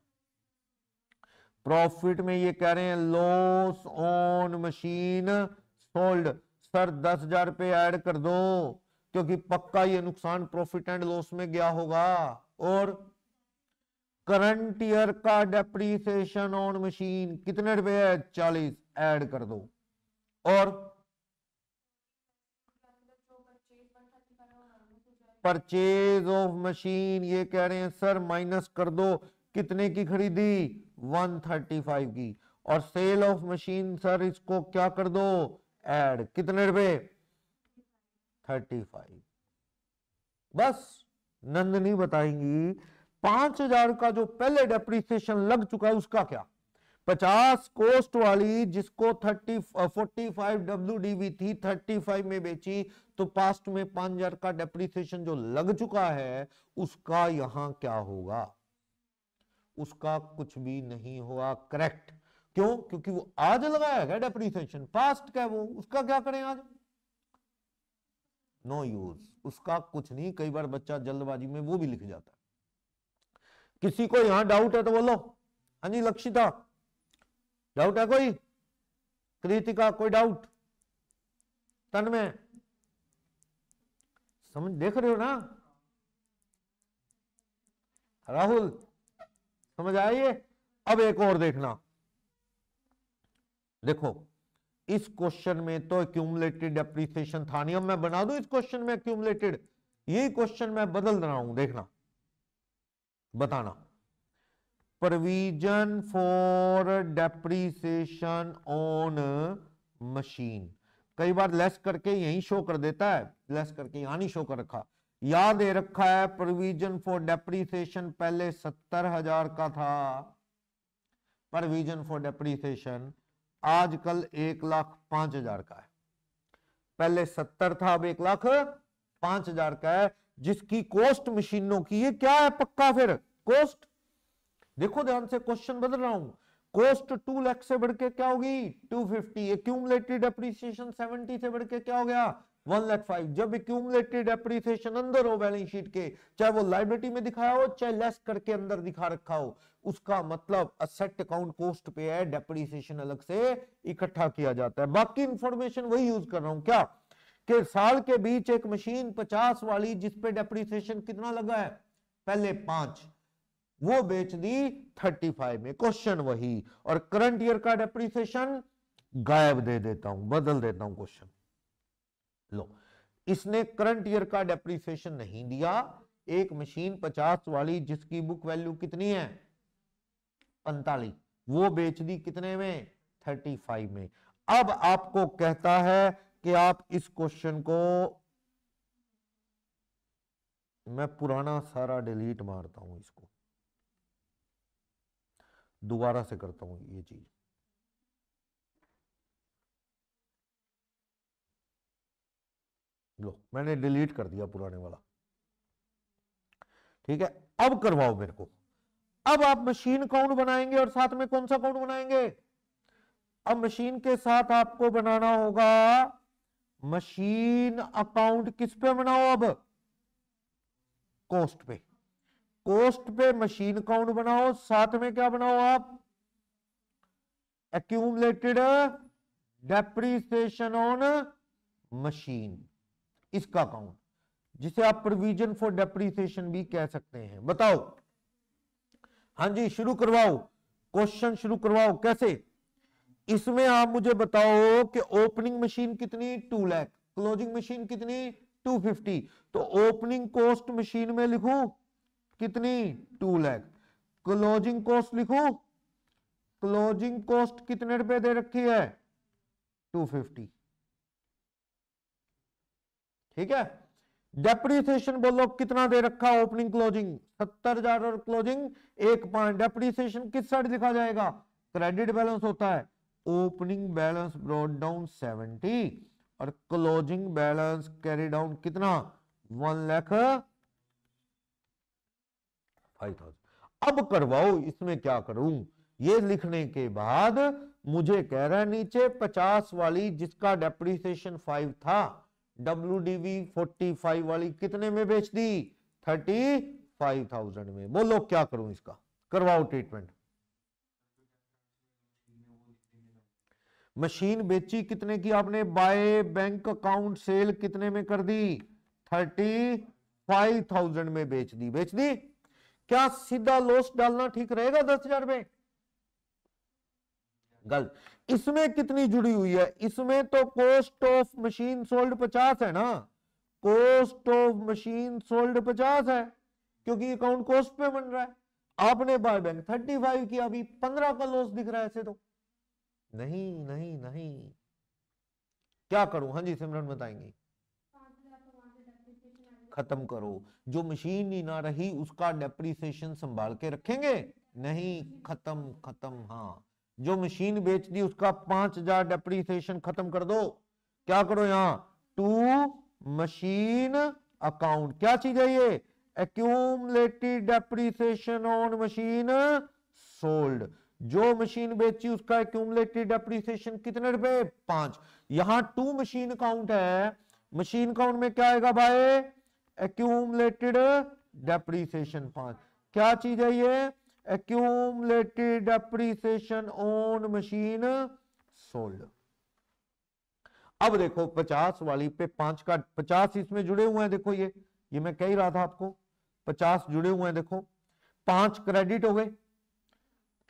प्रॉफिट में ये कह रहे हैं loss on machine sold sir दस हजार रुपये एड कर दो क्योंकि पक्का ये नुकसान प्रॉफिट एंड लॉस में गया होगा और करंट ईयर का डेप्रीसिएशन ऑन मशीन कितने रुपए है चालीस ऐड कर दो और परचेज ऑफ मशीन ये कह रहे हैं सर माइनस कर दो कितने की खरीदी 135 की और सेल ऑफ मशीन सर इसको क्या कर दो ऐड कितने रुपए 35 बस नंदनी बताएंगी पांच हजार का जो पहले डेप्रिसिएशन लग चुका है उसका क्या पचास कोस्ट वाली जिसको thirty forty five W DV थी थर्टी फाइव में बेची तो पास्ट में पांच हजार का डेप्रिसिएशन जो लग चुका है उसका यहां क्या होगा उसका कुछ भी नहीं हुआ करेक्ट क्यों क्योंकि वो आज लगाया गया डेप्रिसिएशन पास्ट का वो उसका क्या करें आज नो no यूज उसका कुछ नहीं कई बार बच्चा जल्दबाजी में वो भी लिख जाता है किसी को यहां डाउट है तो बोलो हाँ जी लक्षिता डाउट है कोई कृतिका कोई डाउट तन में समझ देख रहे हो ना राहुल समझ आइए अब एक और देखना देखो इस क्वेश्चन में तो एक्यूमुलेटेड एप्रिसिएशन था नहीं अब मैं बना दू इस क्वेश्चन में एक्यूमुलेटेड यही क्वेश्चन मैं बदल रहा हूं देखना बताना provision for depreciation on machine कई बार लेस करके यही शो कर देता है लेस करके यहां नहीं शो कर रखा याद दे रखा है प्रोविजन फॉर डेप्रीसिएशन पहले सत्तर हजार का था प्रोविजन फॉर डेप्रीसिएशन आजकल एक लाख पांच हजार का है पहले सत्तर था अब एक लाख पांच हजार का है जिसकी कोस्ट मशीनों की ये क्या है पक्का फिर कोस्ट देखो ध्यान से क्वेश्चन बदल रहा हूं कोस्ट टू लैख से बढ़ के क्या होगी two fifty accumulated depreciation seventy से बढ़ के क्या हो गया वन लैख फाइव जब एक्यूमलेटेड अप्रिसिएशन अंदर हो बैलेंस शीट के चाहे वो लाइब्रेटी में दिखाया हो चाहे लेस करके अंदर दिखा रखा हो उसका मतलब असेट अकाउंट कोस्ट पे है डेप्रिसिएशन अलग से इकट्ठा किया जाता है बाकी इंफॉर्मेशन वही यूज कर रहा हूं क्या कि साल के बीच एक मशीन पचास वाली जिस पे डेप्रीसिएशन कितना लगा है पहले पांच वो बेच दी थर्टी फाइव में क्वेश्चन वही और करंट ईयर का डेप्रीसिएशन गायब दे देता हूं बदल देता हूं क्वेश्चन लो इसने करंट ईयर का डेप्रीसिएशन नहीं दिया एक मशीन पचास वाली जिसकी बुक वैल्यू कितनी है पैंतालीस वो बेच दी कितने में थर्टी फाइव में अब आपको कहता है कि आप इस क्वेश्चन को मैं पुराना सारा डिलीट मारता हूं इसको दोबारा से करता हूं ये चीज लो मैंने डिलीट कर दिया पुराने वाला ठीक है अब करवाओ मेरे को अब आप मशीन काउंट बनाएंगे और साथ में कौन सा काउंट बनाएंगे अब मशीन के साथ आपको बनाना होगा मशीन अकाउंट किस पे बनाओ अब कॉस्ट पे कॉस्ट पे मशीन अकाउंट बनाओ साथ में क्या बनाओ आप एक्यूमलेटेड डेप्रीसिएशन ऑन मशीन इसका अकाउंट जिसे आप प्रोविजन फॉर डेप्रीसिएशन भी कह सकते हैं बताओ हां जी शुरू करवाओ क्वेश्चन शुरू करवाओ कैसे इसमें आप मुझे बताओ कि ओपनिंग मशीन कितनी टू लैख क्लोजिंग मशीन कितनी टू फिफ्टी तो ओपनिंग कॉस्ट मशीन में लिखू कितनी टू लैख क्लोजिंग कॉस्ट लिखू क्लोजिंग कॉस्ट कितने रुपए दे रखी है टू फिफ्टी ठीक है डेप्रीसिएशन बोलो कितना दे रखा ओपनिंग क्लोजिंग सत्तर हजार और क्लोजिंग एक पॉइंट डेप्रीसिएशन किस साइड लिखा जाएगा क्रेडिट बैलेंस होता है ओपनिंग बैलेंस ब्रॉड डाउन 70 और क्लोजिंग बैलेंस कैरी डाउन कितना वन लैख फाइव थाउजेंड अब करवाओ इसमें क्या करूं ये लिखने के बाद मुझे कह रहा है नीचे 50 वाली जिसका डेप्रीसिएशन 5 था डब्ल्यू डीवी फोर्टी वाली कितने में बेच दी थर्टी फाइव थाउजेंड में बोलो क्या करूं इसका करवाओ ट्रीटमेंट मशीन बेची कितने की आपने बाय बैंक अकाउंट सेल कितने में कर दी थर्टी फाइव थाउजेंड में बेच दी बेच दी क्या सीधा लॉस डालना ठीक रहेगा दस हजार में गलत इसमें कितनी जुड़ी हुई है इसमें तो कॉस्ट ऑफ मशीन सोल्ड पचास है ना कॉस्ट ऑफ मशीन सोल्ड पचास है क्योंकि अकाउंट कॉस्ट पे बन रहा है आपने बाय बैंक थर्टी फाइव किया अभी पंद्रह का लॉस दिख रहा है ऐसे तो नहीं नहीं नहीं क्या करूं हाँ जी सिमरन बताएंगे खत्म करो जो मशीन ही ना रही उसका डेप्रीसिएशन संभाल के रखेंगे नहीं खत्म खत्म हाँ जो मशीन बेच दी उसका पांच हजार डेप्रीसिएशन खत्म कर दो क्या करो यहाँ टू मशीन अकाउंट क्या चीज है ये accumulated depreciation on machine sold जो मशीन बेची उसका एक्यूमलेटेड अप्रिसिएशन कितने रुपए पांच यहां टू मशीन काउंट है मशीन काउंट में क्या आएगा भाई एक्यूमलेटेड डेप्रीसिएशन पांच क्या चीज है ये accumulated depreciation on machine sold अब देखो पचास वाली पे पांच का पचास इसमें जुड़े हुए हैं देखो ये ये मैं कह ही रहा था आपको पचास जुड़े हुए हैं देखो पांच क्रेडिट हो गए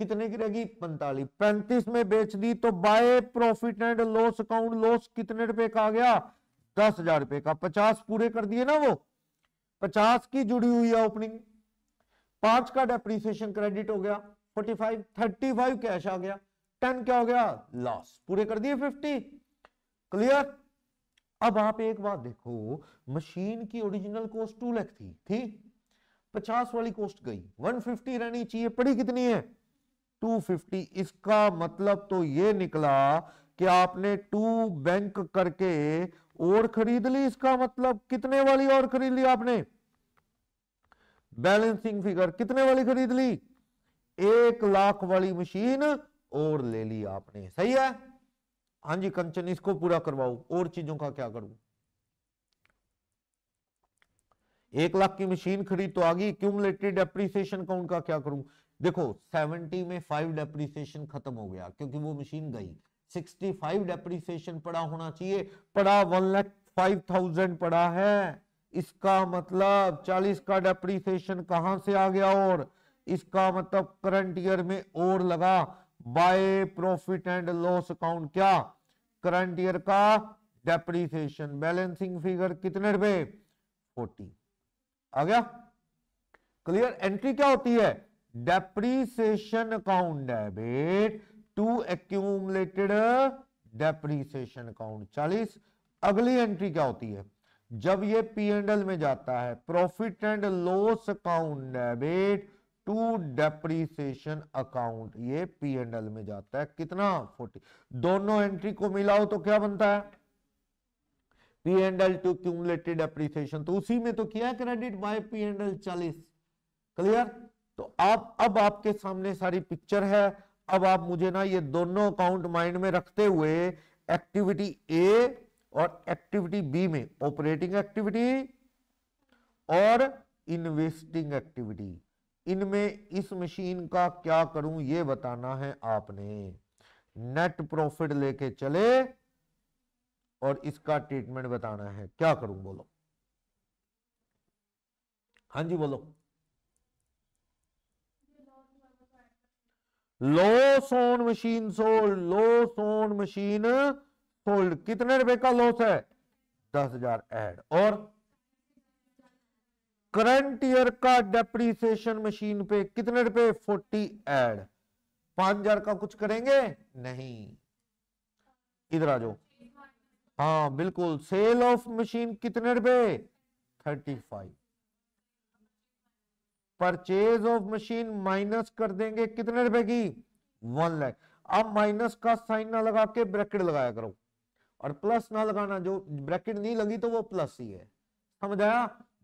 कितने की रहेगी पैंतालीस पैंतीस में बेच दी तो by profit and loss account loss कितने रुपए का आ गया दस हजार रुपए का पचास पूरे कर दिए ना वो पचास की जुड़ी हुई है ओपनिंग पांच का डेप्रीसिएशन क्रेडिट हो गया forty five thirty five cash आ गया टेन क्या हो गया लॉस पूरे कर दिए फिफ्टी क्लियर अब आप एक बात देखो मशीन की ओरिजिनल कॉस्ट टू लैख थी थी पचास वाली कॉस्ट गई वन फिफ्टी रहनी चाहिए पड़ी कितनी है 250 इसका मतलब तो ये निकला कि आपने टू बैंक करके और खरीद ली इसका मतलब कितने वाली और खरीद ली आपने बैलेंसिंग फिगर कितने वाली खरीद ली एक लाख वाली मशीन और ले ली आपने सही है हां जी कंचन इसको पूरा करवाओ और चीजों का क्या करूं एक लाख की मशीन खरीद तो आ गई क्यूमलेटेड एप्रिसिएशन का क्या करूं देखो सेवेंटी में फाइव डेप्रीसिएशन खत्म हो गया क्योंकि वो मशीन गई सिक्सटी फाइव डेप्रीसिएशन पड़ा होना चाहिए पड़ा वन लैख फाइव थाउजेंड पड़ा है इसका मतलब 40 का डेप्रीसिएशन कहां से आ गया और इसका मतलब करंट ईयर में और लगा by profit and loss account क्या करंट ईयर का डेप्रीसिएशन बैलेंसिंग फिगर कितने रुपए फोर्टी आ गया क्लियर एंट्री क्या होती है depreciation account debit to accumulated depreciation account चालीस अगली एंट्री क्या होती है जब ये पी एंड एल में जाता है profit and loss account debit to depreciation account ये पी एंड एल में जाता है कितना फोर्टी दोनों एंट्री को मिलाओ तो क्या बनता है P and L to accumulated depreciation तो उसी में तो किया credit by P and L चालीस क्लियर तो आप अब आपके सामने सारी पिक्चर है अब आप मुझे ना ये दोनों अकाउंट माइंड में रखते हुए एक्टिविटी ए और एक्टिविटी बी में ऑपरेटिंग एक्टिविटी और इन्वेस्टिंग एक्टिविटी इनमें इस मशीन का क्या करूं ये बताना है आपने नेट प्रॉफिट लेके चले और इसका ट्रीटमेंट बताना है क्या करूं बोलो हाँ जी बोलो loss on machine sold loss on machine sold कितने रुपए का लॉस है दस हजार एड और करंट ईयर का डेप्रीसिएशन मशीन पे कितने रुपए फोर्टी एड पांच हजार का कुछ करेंगे नहीं इधर आ जाओ हाँ बिल्कुल सेल ऑफ मशीन कितने रुपए thirty five purchase of machine minus कर देंगे कितने रुपए की वन लैख अब माइनस का साइन ना लगा के ब्रैकेट लगाया करो और प्लस ना लगाना जो ब्रैकेट नहीं लगी तो वो प्लस ही है समझ आया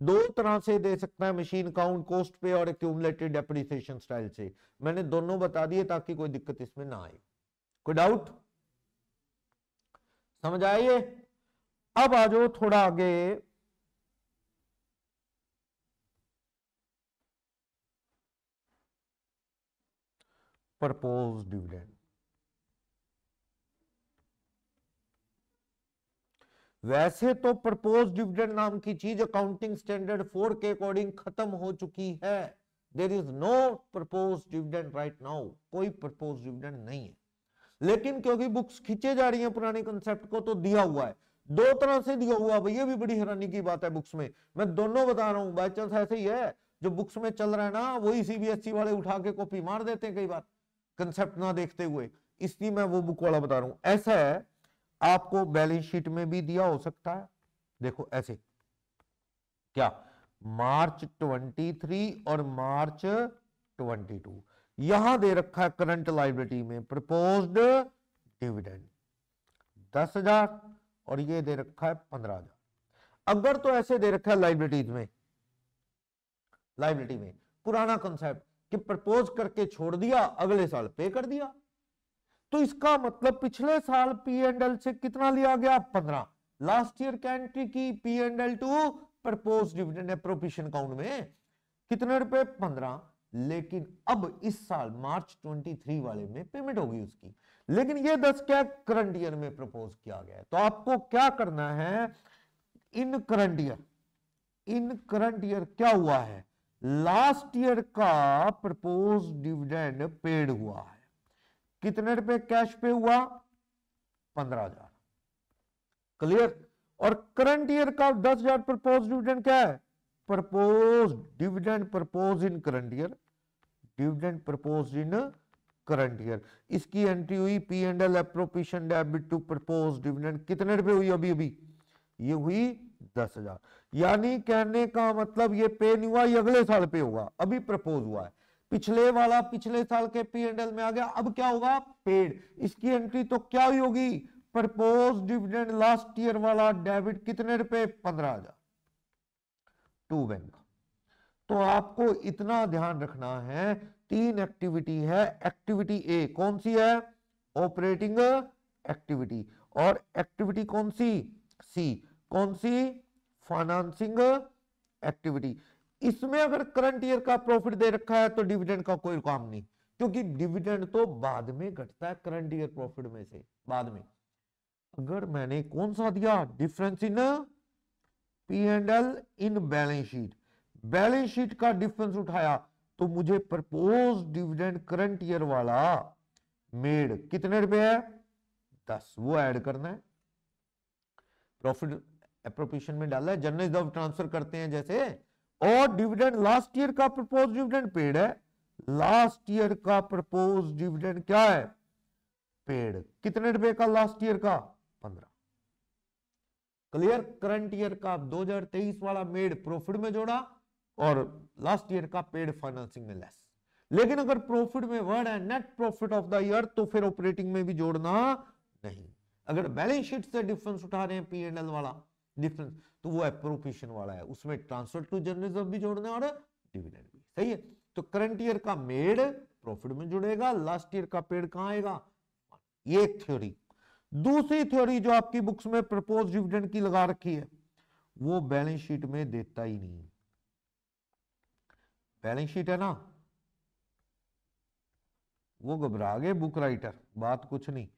दो तरह से दे सकता है मशीन काउंट कोस्ट पे और एक्यूमलेटेड डेप्रिसिएशन स्टाइल से मैंने दोनों बता दिए ताकि कोई दिक्कत इसमें ना आए कोई डाउट समझ आइए अब आ जाओ थोड़ा आगे proposed dividend. वैसे तो प्रपोज डिविडेंड नाम की चीज अकाउंटिंग स्टैंडर्ड फोर के अकॉर्डिंग खत्म हो चुकी है there is no proposed dividend right now कोई प्रपोज डिविडेंड नहीं है लेकिन क्योंकि बुक्स खींचे जा रही हैं पुराने कंसेप्ट को तो दिया हुआ है दो तरह से दिया हुआ भैया भी बड़ी हैरानी की बात है बुक्स में मैं दोनों बता रहा हूं बाई चांस ऐसे ही है जो बुक्स में चल रहा है ना वही सीबीएसई e वाले उठा के कॉपी मार देते हैं कई बार कंसेप्ट ना देखते हुए इसलिए मैं वो बुक वाला बता रहा हूं ऐसा है आपको बैलेंस शीट में भी दिया हो सकता है देखो ऐसे क्या मार्च 23 और मार्च 22 यहां दे रखा है करंट लाइब्रेटी में प्रपोज्ड डिविडेंड दस हजार और ये दे रखा है पंद्रह हजार अगर तो ऐसे दे रखा है लाइब्रेटीज में लाइब्रेटी में पुराना कंसेप्ट कि प्रपोज करके छोड़ दिया अगले साल पे कर दिया तो इसका मतलब पिछले साल पी एंड एल से कितना लिया गया पंद्रह लास्ट ईयर क्या एंट्री की P and L to propose dividend appropriation account में कितने रुपए पंद्रह लेकिन अब इस साल मार्च 23 वाले में पेमेंट होगी उसकी लेकिन ये दस क्या करंट ईयर में प्रपोज किया गया है तो आपको क्या करना है in current year in current year क्या हुआ है लास्ट ईयर का प्रपोज डिविडेंड पेड हुआ है कितने रुपए कैश पे हुआ पंद्रह हजार क्लियर और करंट ईयर का दस हजार प्रपोज डिविडेंड क्या है propose dividend propose in current year dividend propose in current year इसकी एंट्री हुई P and L appropriation debit to propose dividend कितने रुपए हुई अभी अभी ये हुई दस हजार यानी कहने का मतलब ये पे नहीं हुआ ये अगले साल पे होगा अभी प्रपोज हुआ है पिछले वाला पिछले साल के पी एंड एल में आ गया अब क्या होगा पेड इसकी एंट्री तो क्या हुई होगी प्रपोज डिविडेंड लास्ट ईयर वाला डेबिट कितने रुपए पंद्रह हजार टू बैंक तो आपको इतना ध्यान रखना है तीन एक्टिविटी है एक्टिविटी ए कौन सी है ऑपरेटिंग एक्टिविटी और एक्टिविटी कौन सी सी कौन सी फाइनेंसिंग एक्टिविटी इसमें अगर करंट ईयर का प्रॉफिट दे रखा है तो डिविडेंड का कोई काम नहीं क्योंकि डिविडेंड तो बाद में घटता है करंट ईयर प्रॉफिट में से बाद में अगर मैंने कौन सा दिया difference in P and L in balance sheet balance sheet का डिफरेंस उठाया तो मुझे प्रपोज डिविडेंड करंट ईयर वाला मेड कितने रुपए है दस वो ऐड करना है प्रॉफिट अप्रोप्रिएशन में डाला है जनरल रिजर्व ट्रांसफर करते हैं जैसे और डिविडेंड लास्ट ईयर का प्रपोज डिविडेंड पेड है लास्ट ईयर का प्रपोज डिविडेंड क्या है पेड कितने रुपए का लास्ट ईयर का पंद्रह क्लियर करंट ईयर का 2023 वाला मेड प्रॉफिट में जोड़ा और लास्ट ईयर का पेड फाइनेंसिंग में लेस लेकिन अगर प्रॉफिट में वर्ड है net profit of the year तो फिर ऑपरेटिंग में भी जोड़ना नहीं अगर बैलेंस शीट से डिफरेंस उठा रहे हैं पी एंड एल वाला डिफरेंस तो वो अप्रोप्रिएशन वाला है उसमें ट्रांसफर टू जर्नलिज्म भी जोड़ने और डिविडेंड भी सही है तो करंट ईयर का मेड प्रॉफिट में जुड़ेगा लास्ट ईयर का पेड कहां आएगा ये एक थ्योरी दूसरी थ्योरी जो आपकी बुक्स में प्रपोज डिविडेंड की लगा रखी है वो बैलेंस शीट में देता ही नहीं बैलेंस शीट है ना वो घबरा गए बुक राइटर बात कुछ नहीं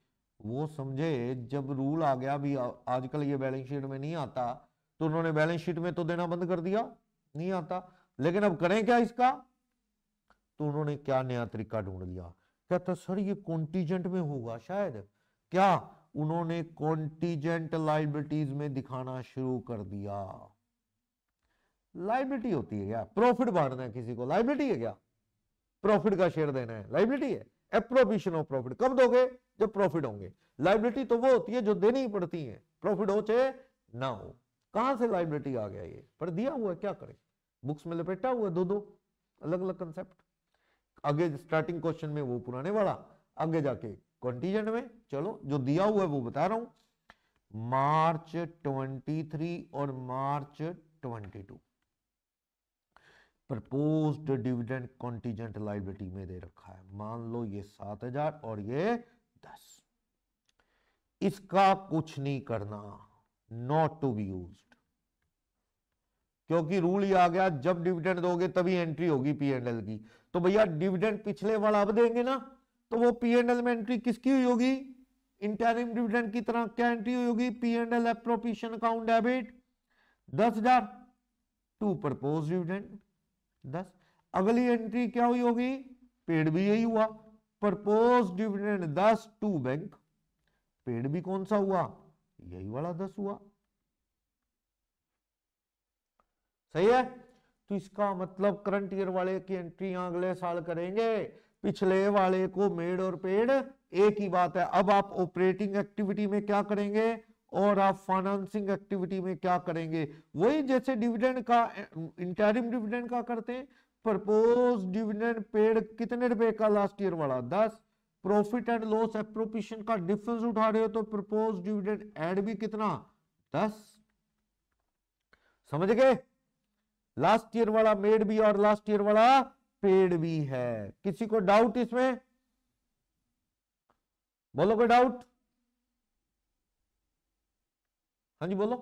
वो समझे जब रूल आ गया भी आजकल ये बैलेंस शीट में नहीं आता तो उन्होंने बैलेंस शीट में तो देना बंद कर दिया नहीं आता लेकिन अब करें क्या इसका तो उन्होंने क्या नया तरीका ढूंढ लिया कहता सर ये कॉन्टीजेंट में होगा शायद क्या उन्होंने कॉन्टीजेंट लाइबिलिटीज में दिखाना शुरू कर दिया लाइबिलिटी होती है क्या प्रॉफिट बांटना है किसी को लाइबिलिटी है क्या प्रॉफिट का शेयर देना है लाइबिलिटी है एप्रोपिशन ऑफ प्रॉफिट कब दोगे जब प्रॉफिट होंगे लाइबिलिटी तो वो होती है जो देनी ही पड़ती है प्रॉफिट हो चाहे ना हो कहां से लाइबिलिटी आ गया ये पर दिया हुआ है क्या करें बुक्स में लपेटा हुआ दो दो अलग अलग कंसेप्ट आगे स्टार्टिंग क्वेश्चन में वो पुराने वाला आगे जाके कॉन्टीजेंट में चलो जो दिया हुआ है वो बता रहा हूं मार्च 23 और March 22 proposed dividend contingent liability में दे रखा है मान लो ये सात हजार और ये इसका कुछ नहीं करना नॉट टू बी यूज क्योंकि रूल ही आ गया जब डिविडेंड दोगे तभी एंट्री होगी पी एंड एल की तो भैया डिविडेंड पिछले वाला अब देंगे ना तो वो पी में एंट्री किसकी हुई होगी इंटरिम डिविडेंड की तरह क्या एंट्री हुई होगी पीएनएल एप्रोपिशन अकाउंट डेबिट दस हजार टू प्रपोज डिविडेंड दस अगली एंट्री क्या हुई होगी पेड भी यही हुआ प्रपोज डिविडेंड दस टू बैंक पेड़ भी कौन सा हुआ यही वाला दस हुआ सही है तो इसका मतलब करंट ईयर वाले की एंट्री अगले साल करेंगे पिछले वाले को मेड और पेड एक ही बात है अब आप ऑपरेटिंग एक्टिविटी में क्या करेंगे और आप फाइनेंसिंग एक्टिविटी में क्या करेंगे वही जैसे डिविडेंड का इंटरिम डिविडेंड का करते हैं प्रपोज डिविडेंड पेड कितने रुपए का लास्ट ईयर वाला दस प्रॉफिट एंड लॉस एप्रोप्रिएशन का डिफरेंस उठा रहे हो तो प्रपोज डिविडेंड एड भी कितना दस समझ गए लास्ट ईयर वाला मेड भी और लास्ट ईयर वाला पेड भी है किसी को डाउट इसमें बोलो कोई डाउट हाँ जी बोलो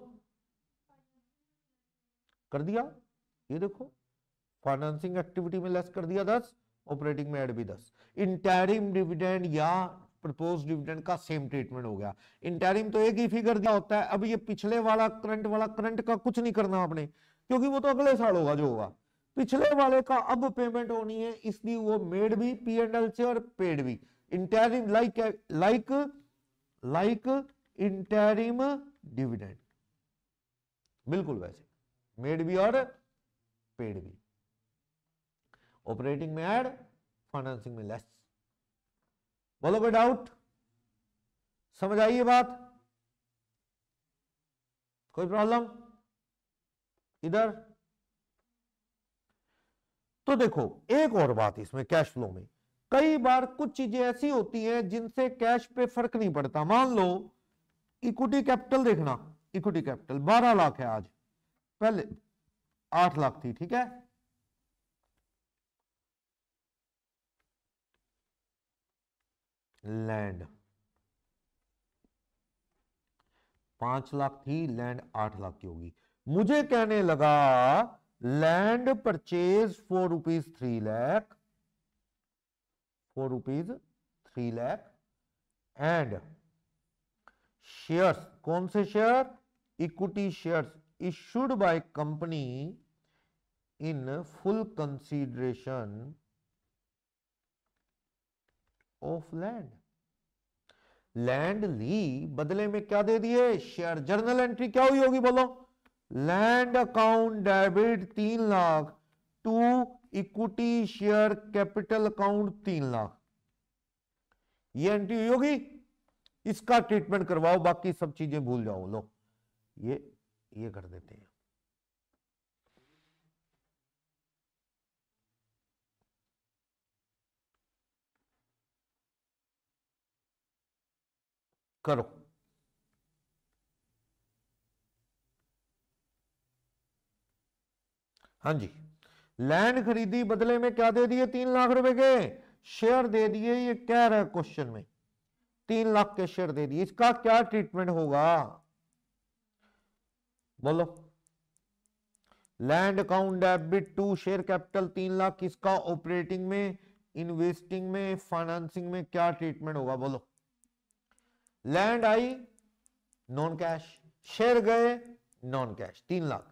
कर दिया ये देखो फाइनेंसिंग एक्टिविटी में लेस कर दिया दस ऑपरेटिंग में एड भी दस इंटरिम डिविडेंड या प्रपोज डिविडेंड का सेम ट्रीटमेंट हो गया इंटरिम तो एक ही फिगर दिया होता है अब ये पिछले वाला करंट वाला करंट का कुछ नहीं करना आपने क्योंकि वो तो अगले साल होगा जो होगा पिछले वाले का अब पेमेंट होनी है इसलिए वो मेड भी पी एंड एल से और पेड भी interim like like like interim dividend बिल्कुल वैसे मेड भी और पेड भी ऑपरेटिंग में ऐड फाइनेंसिंग में लेस बोलो कोई डाउट समझ आई बात कोई प्रॉब्लम इधर तो देखो एक और बात इसमें कैश फ्लो में कई बार कुछ चीजें ऐसी होती हैं जिनसे कैश पे फर्क नहीं पड़ता मान लो इक्विटी कैपिटल देखना इक्विटी कैपिटल 12 लाख है आज पहले 8 लाख थी ठीक है लैंड पांच लाख थी लैंड आठ लाख की होगी मुझे कहने लगा land purchase for rupees three lakh for rupees three lakh and shares कौन से share equity shares issued by company in full consideration of land land ली बदले में क्या दे दिए शेयर जर्नल एंट्री क्या हुई होगी बोलो लैंड अकाउंट डेबिट तीन lakh to equity share capital account तीन लाख ये एंट्री हुई होगी इसका ट्रीटमेंट करवाओ बाकी सब चीजें भूल जाओ लो ये ये कर देते हैं करो हाँ जी लैंड खरीदी बदले में क्या दे दिए तीन लाख रुपए के शेयर दे दिए ये कह रहा है क्वेश्चन में तीन लाख के शेयर दे दिए इसका क्या ट्रीटमेंट होगा बोलो land account debit to share capital तीन लाख किसका ऑपरेटिंग में इन्वेस्टिंग में फाइनेंसिंग में क्या ट्रीटमेंट होगा बोलो लैंड आई नॉन कैश शेयर गए नॉन कैश तीन लाख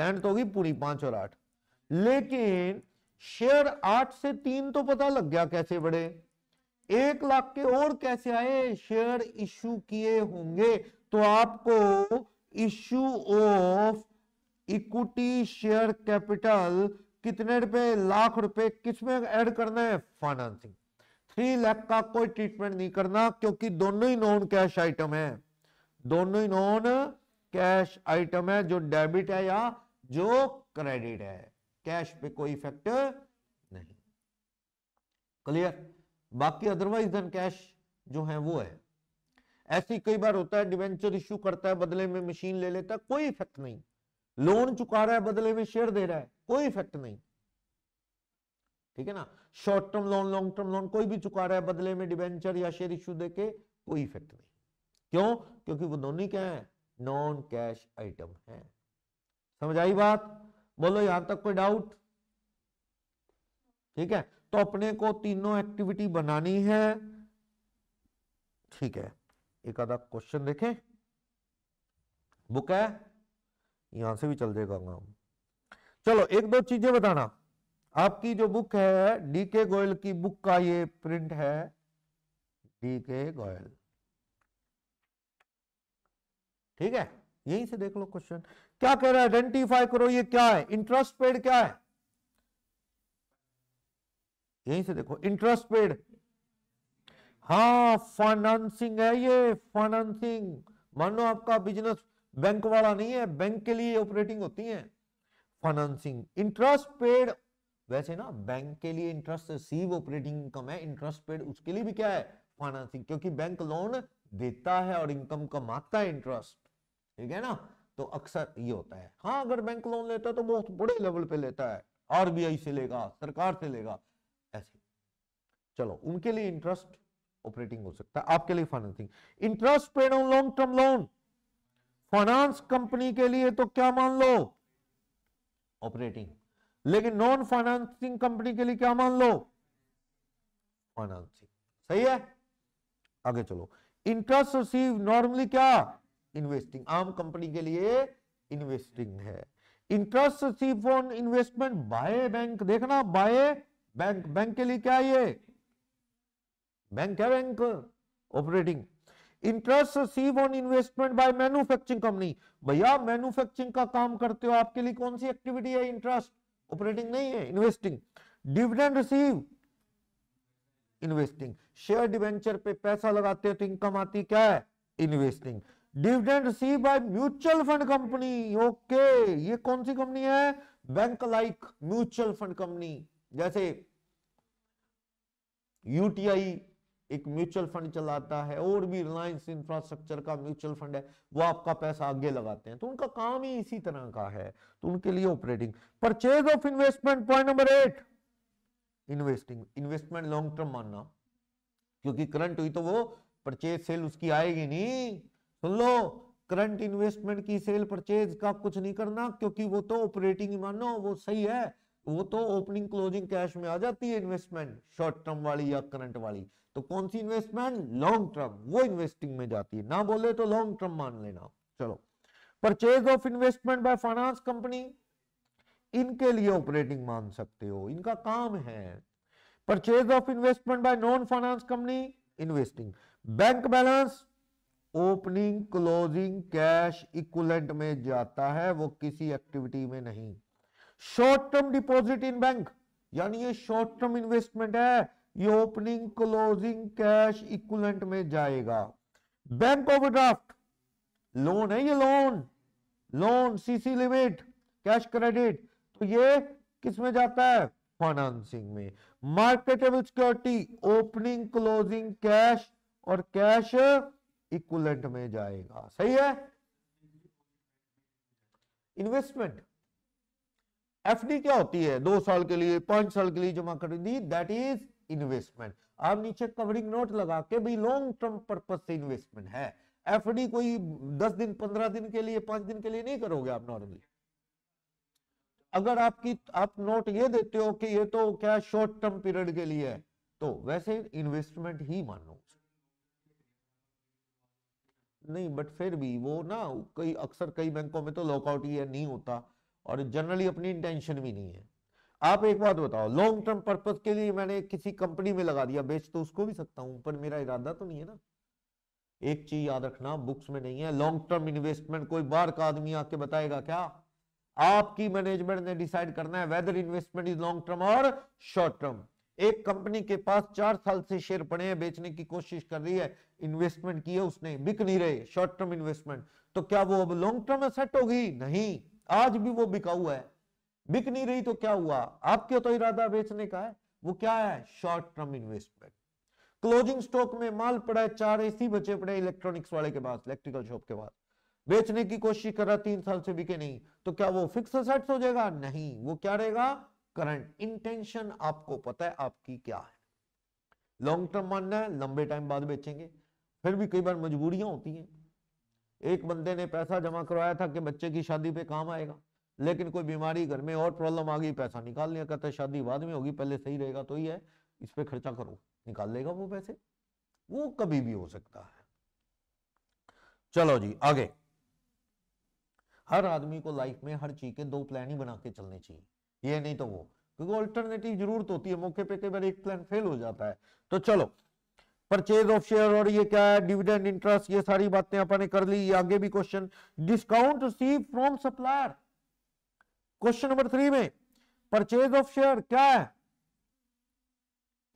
लैंड तो होगी पूरी पांच और आठ लेकिन शेयर आठ से तीन तो पता लग गया कैसे बढ़े एक लाख के और कैसे आए शेयर इश्यू किए होंगे तो आपको issue of equity share capital कितने रुपए लाख रुपए किसमें ऐड करना है फाइनेंसिंग थ्री लैख का कोई ट्रीटमेंट नहीं करना क्योंकि दोनों ही नॉन कैश आइटम है दोनों ही नॉन कैश आइटम है जो डेबिट है या जो क्रेडिट है कैश पे कोई इफेक्ट नहीं क्लियर बाकी अदरवाइज देन कैश जो है वो है ऐसी कई बार होता है डिवेंचर इश्यू करता है बदले में मशीन ले लेता है कोई इफेक्ट नहीं लोन चुका रहा है बदले में शेयर दे रहा है कोई इफेक्ट नहीं ठीक है ना short term loan long term loan कोई भी चुका रहा है बदले में डिवेंचर या शेयर इश्यू दे के कोई इफेक्ट नहीं क्यों क्योंकि वो दोनों क्या है नॉन कैश आइटम है समझ आई बात बोलो यहां तक कोई डाउट ठीक है तो अपने को तीनों एक्टिविटी बनानी है ठीक है एक आधा क्वेश्चन देखें बुक है यहां से भी चल जाएगा चलो एक दो चीजें बताना आपकी जो बुक है डी के गोयल की बुक का ये प्रिंट है डी के गोयल ठीक है यहीं से देख लो क्वेश्चन क्या कह रहा है आइडेंटिफाई करो ये क्या है इंटरेस्ट पेड क्या है यहीं से देखो इंटरेस्ट पेड हाँ फाइनेंसिंग है ये फाइनेंसिंग मानो आपका बिजनेस बैंक वाला नहीं है बैंक के लिए ऑपरेटिंग होती है फाइनेंसिंग इंटरेस्ट पेड वैसे ना बैंक के लिए इंटरेस्ट रिसीव ऑपरेटिंग इनकम है इंटरेस्ट पेड उसके लिए भी क्या है फाइनेंसिंग क्योंकि बैंक लोन देता है और इनकम कमाता है इंटरेस्ट ठीक है ना तो अक्सर ये होता है हाँ अगर बैंक लोन लेता है तो बहुत बड़े लेवल पे लेता है आरबीआई से लेगा सरकार से लेगा ऐसे चलो उनके लिए इंटरेस्ट ऑपरेटिंग हो सकता है आपके लिए financing interest paid on long term loan finance company के लिए तो क्या मान लो ऑपरेटिंग लेकिन नॉन फाइनेंसिंग कंपनी के लिए क्या मान लो फाइनेंसिंग सही है आगे चलो इंटरेस्ट रिसीव नॉर्मली क्या इन्वेस्टिंग आम कंपनी के लिए इन्वेस्टिंग है interest receive on investment by bank देखना बाय बैंक बैंक के लिए क्या ये बैंक है bank operating interest receive on investment by manufacturing company भैया मैन्युफैक्चरिंग का काम करते हो आपके लिए कौन सी एक्टिविटी है इंटरेस्ट ऑपरेटिंग नहीं है investing dividend receive investing share debenture पे पैसा लगाते हो तो इनकम आती क्या है investing dividend receive by mutual fund company okay ये कौन सी कंपनी है bank like mutual fund company जैसे यूटीआई एक म्यूचुअल फंड चलाता है और भी रिलायंस इंफ्रास्ट्रक्चर का म्यूचुअल फंड है वो आपका पैसा आगे लगाते हैं तो उनका काम ही इसी तरह का है तो उनके लिए operating purchase of investment point number eight investing investment long term मानना क्योंकि करंट हुई तो वो परचेज सेल उसकी आएगी नहीं सुन लो करंट इन्वेस्टमेंट की सेल परचेज का कुछ नहीं करना क्योंकि वो तो ऑपरेटिंग मानो वो सही है वो तो ओपनिंग क्लोजिंग कैश में आ जाती है इन्वेस्टमेंट शॉर्ट टर्म वाली या करंट वाली तो कौन सी इन्वेस्टमेंट लॉन्ग टर्म वो इन्वेस्टिंग में जाती है ना बोले तो लॉन्ग टर्म मान लेना चलो purchase of investment by finance company इनके लिए ऑपरेटिंग मान सकते हो इनका काम है purchase of investment by non finance company investing bank balance opening closing cash equivalent में जाता है वो किसी एक्टिविटी में नहीं short term deposit in bank यानी ये शॉर्ट टर्म इन्वेस्टमेंट है ये ओपनिंग क्लोजिंग कैश इक्वलेंट में जाएगा बैंक ओवरड्राफ्ट लोन है ये loan loan CC limit cash credit तो ये किस में जाता है फाइनेंसिंग में marketable security opening closing cash और कैश इक्वलेंट में जाएगा सही है इन्वेस्टमेंट एफडी क्या होती है दो साल के लिए पांच साल के लिए जमा कर दी दैट इज इन्वेस्टमेंट आप नीचे कवरिंग नोट लगा के भाई लॉन्ग टर्म पर्पज से इन्वेस्टमेंट है एफडी कोई दस दिन पंद्रह दिन के लिए पांच दिन के लिए नहीं करोगे आप नॉर्मली अगर आपकी आप नोट ये देते हो कि ये तो क्या शॉर्ट टर्म पीरियड के लिए है तो वैसे इन्वेस्टमेंट ही मानो नहीं बट फिर भी वो ना कई अक्सर कई बैंकों में तो लॉकआउट ये नहीं होता और जनरली अपनी इंटेंशन भी नहीं है आप एक बात बताओ लॉन्ग टर्म पर्पज के लिए मैंने किसी कंपनी में लगा दिया बेच तो उसको भी सकता हूं पर मेरा इरादा तो नहीं है ना एक चीज याद रखना बुक्स में नहीं है लॉन्ग टर्म इन्वेस्टमेंट कोई बाहर का आदमी आके बताएगा क्या आपकी मैनेजमेंट ने डिसाइड करना है whether investment is long term और शॉर्ट टर्म एक कंपनी के पास चार साल से शेयर पड़े हैं बेचने की कोशिश कर रही है इन्वेस्टमेंट की है उसने बिक नहीं रहे शॉर्ट टर्म इन्वेस्टमेंट तो क्या वो अब लॉन्ग टर्म सेट होगी नहीं आज भी वो बिका हुआ है बिक नहीं रही तो क्या हुआ आपके तो इरादा बेचने का है वो क्या है short term investment closing stock में माल पड़ा है चार एसी बचे पड़े इलेक्ट्रॉनिक्स वाले के पास इलेक्ट्रिकल शॉप के पास बेचने की कोशिश कर रहा तीन साल से बिके नहीं तो क्या वो फिक्स असेट्स हो जाएगा नहीं वो क्या रहेगा करंट इंटेंशन आपको पता है आपकी क्या है लॉन्ग टर्म मानना है लंबे टाइम बाद बेचेंगे फिर भी कई बार मजबूरियां होती हैं एक बंदे ने पैसा जमा करवाया था कि बच्चे की शादी पे काम आएगा लेकिन कोई बीमारी घर में और प्रॉब्लम आ गई पैसा निकाल लिया कहते शादी बाद में होगी पहले सही रहेगा तो ही है इस पर खर्चा करो निकाल लेगा वो पैसे वो कभी भी हो सकता है चलो जी आगे हर आदमी को लाइफ में हर चीज के दो प्लान ही बना के चलने चाहिए ये नहीं तो वो क्योंकि ऑल्टरनेटिव जरूरत होती है मौके पे कई बार एक प्लान फेल हो जाता है तो चलो परचेज ऑफ शेयर और ये क्या है डिविडेंड इंटरेस्ट ये सारी बातें अपन कर ली आगे भी question discount receive from supplier question number three में परचेज ऑफ शेयर क्या है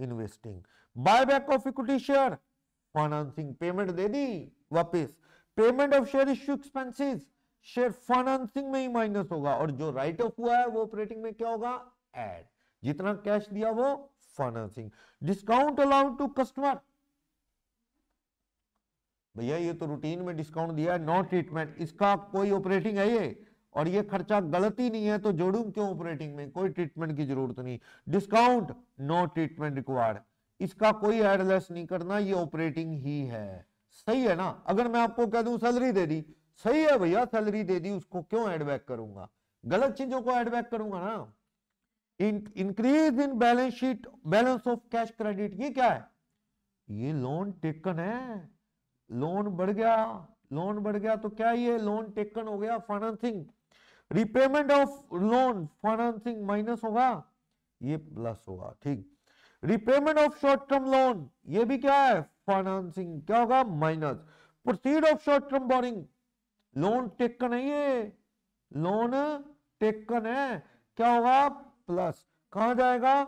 investing buyback of equity share financing payment दे दी वापिस payment of share issue expenses share financing में ही माइनस होगा और जो राइट ऑफ हुआ है वो ऑपरेटिंग में क्या होगा एड जितना कैश दिया वो financing discount allowed to customer भैया ये तो रूटीन में डिस्काउंट दिया है नो ट्रीटमेंट इसका कोई ऑपरेटिंग है ये और ये खर्चा गलत ही नहीं है तो जोड़ू क्यों ऑपरेटिंग में कोई ट्रीटमेंट की जरूरत नहीं डिस्काउंट नो ट्रीटमेंट रिक्वायर्ड इसका कोई एडलेस नहीं करना ये ऑपरेटिंग ही है सही है ना अगर मैं आपको कह दू सैलरी दे दी सही है भैया सैलरी दे दी उसको क्यों एडबैक करूंगा गलत चीजों को एडबैक करूंगा ना increase in balance sheet balance of cash credit ये क्या है ये लोन टेकन है लोन बढ़ गया लोन बढ़ गया तो क्या ये लोन टेकन हो गया financing repayment of loan financing minus होगा ये प्लस होगा ठीक repayment of short term loan ये भी क्या है फाइनेंसिंग क्या होगा minus proceed of short term borrowing loan taken है ये लोन टेकन है क्या होगा प्लस कहा जाएगा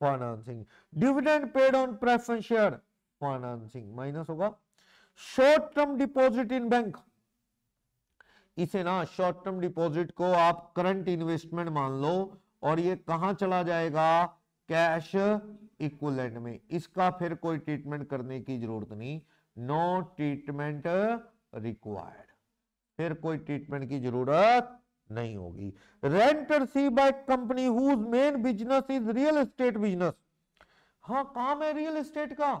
financing dividend paid on preference share financing minus होगा short term deposit in bank इसे ना शॉर्ट टर्म डिपॉजिट को आप करंट इन्वेस्टमेंट मान लो और ये कहा चला जाएगा कैश इक्वलेंट में इसका फिर कोई ट्रीटमेंट करने की जरूरत नहीं नो ट्रीटमेंट रिक्वायर्ड फिर कोई ट्रीटमेंट की जरूरत नहीं होगी rent receive by company whose main business is real estate business हाँ काम है रियल एस्टेट का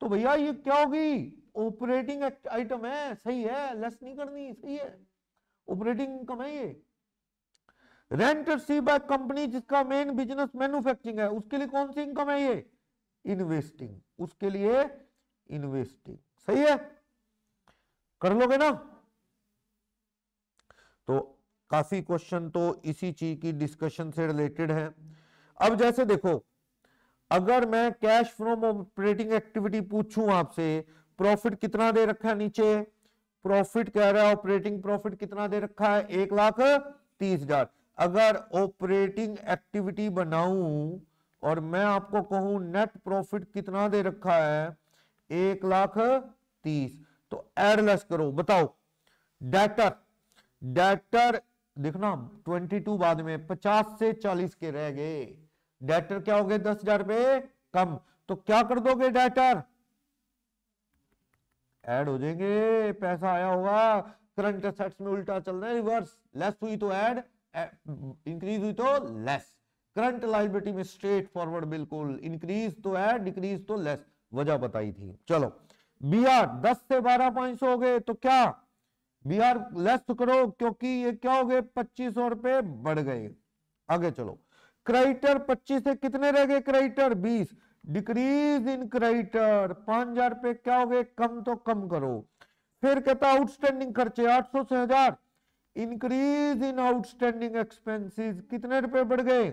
तो भैया ये क्या होगी ऑपरेटिंग आइटम है सही है लेस नहीं करनी सही है ऑपरेटिंग इनकम है ये रेंट सी बाय कंपनी जिसका मेन बिजनेस मैन्युफैक्चरिंग है उसके लिए कौन सी इनकम है ये इन्वेस्टिंग उसके लिए इन्वेस्टिंग सही है कर लोगे ना तो काफी क्वेश्चन तो इसी चीज की डिस्कशन से रिलेटेड है अब जैसे देखो अगर मैं कैश फ्रॉम ऑपरेटिंग एक्टिविटी पूछूं आपसे प्रॉफिट कितना दे रखा है नीचे प्रॉफिट कह रहा है ऑपरेटिंग प्रॉफिट कितना दे रखा है एक लाख तीस हजार अगर ऑपरेटिंग एक्टिविटी बनाऊ और मैं आपको कहूं नेट प्रॉफिट कितना दे रखा है एक लाख तीस तो एडलेस करो बताओ डेटर डेटर देखना 22 बाद में 50 से 40 के रह गए डेटर क्या हो गए दस हजार रुपए कम तो क्या कर दोगे डेटर ऐड हो जाएंगे पैसा आया होगा करंट असेट्स में उल्टा चल रहा है रिवर्स लेस हुई तो ऐड इंक्रीज हुई तो लेस करंट लाइबिलिटी में स्ट्रेट फॉरवर्ड बिल्कुल इंक्रीज तो ऐड डिक्रीज तो लेस वजह बताई थी चलो बीआर 10 से बारह पॉइंट हो गए तो क्या बीआर लेस करो क्योंकि ये क्या हो गए पच्चीस सौ रुपए बढ़ गए आगे चलो क्राइटर 25 से कितने रह गए क्राइटर 20 डिक्रीज इन क्रेडिटर पांच हजार रुपए क्या हो गए कम तो कम करो फिर कहता आउटस्टैंडिंग खर्चे आठ सौ से हजार इंक्रीज इन आउटस्टैंडिंग एक्सपेंसेस कितने रुपए बढ़ गए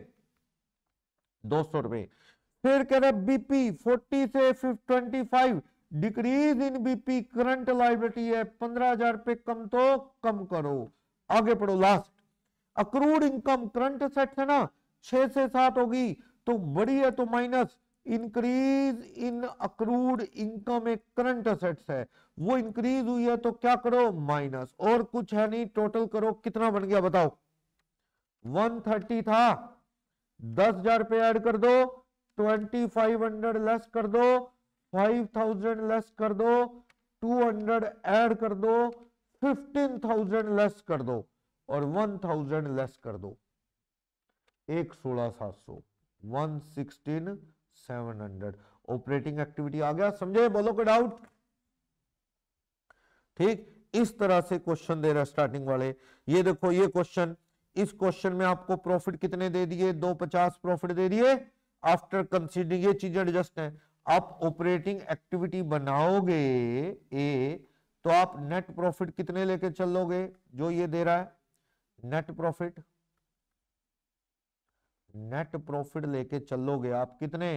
दो सौ रुपए फिर कह रहा बीपी फोर्टी से twenty five decrease in BP current liability है पंद्रह हजार रुपए कम तो कम करो आगे पढ़ो लास्ट अक्रूड इनकम करंट सेट है ना छह से सात होगी तो बड़ी है तो minus increase in accrued income एक करंट असेट्स है वो इंक्रीज हुई है तो क्या करो माइनस और कुछ है नहीं टोटल करो कितना बन गया बताओ 130 था दस हजार रुपये ऐड कर दो 2500 लेस कर दो 5000 लेस कर दो 200 ऐड कर दो 15000 लेस कर दो और 1000 लेस कर दो एक सोलह सात सौ one sixteen seven hundred operating activity आ गया समझे बोलो कोई डाउट ठीक इस तरह से क्वेश्चन दे रहा स्टार्टिंग वाले ये देखो ये क्वेश्चन इस क्वेश्चन में आपको प्रॉफिट कितने दे दिए दो पचास प्रॉफिट दे दिए आफ्टर कंसीडरिंग ये चीजें एडजस्ट है आप ऑपरेटिंग एक्टिविटी बनाओगे ए तो आप नेट प्रॉफिट कितने लेके चलोगे जो ये दे रहा है नेट प्रॉफिट नेट प्रॉफिट लेके चलोगे आप कितने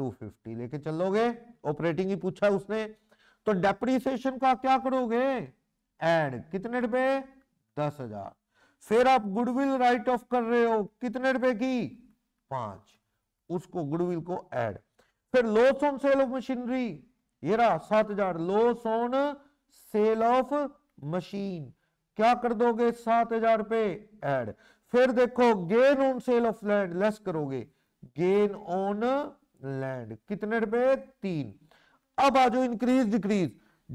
250 लेके चलोगे ऑपरेटिंग ही पूछा उसने तो डेप्रीसिएशन का क्या करोगे एड कितने रुपए दस हजार फिर आप गुडविल राइट ऑफ कर रहे हो कितने रुपए की पांच उसको गुडविल को एड फिर loss on sale of machinery ये रहा सात हजार loss on sale of machine क्या कर दोगे सात हजार रुपए एड फिर देखो gain on sale of land less करोगे गेन ऑन लैंड कितने रुपए तीन अब आज इंक्रीज डिक्रीज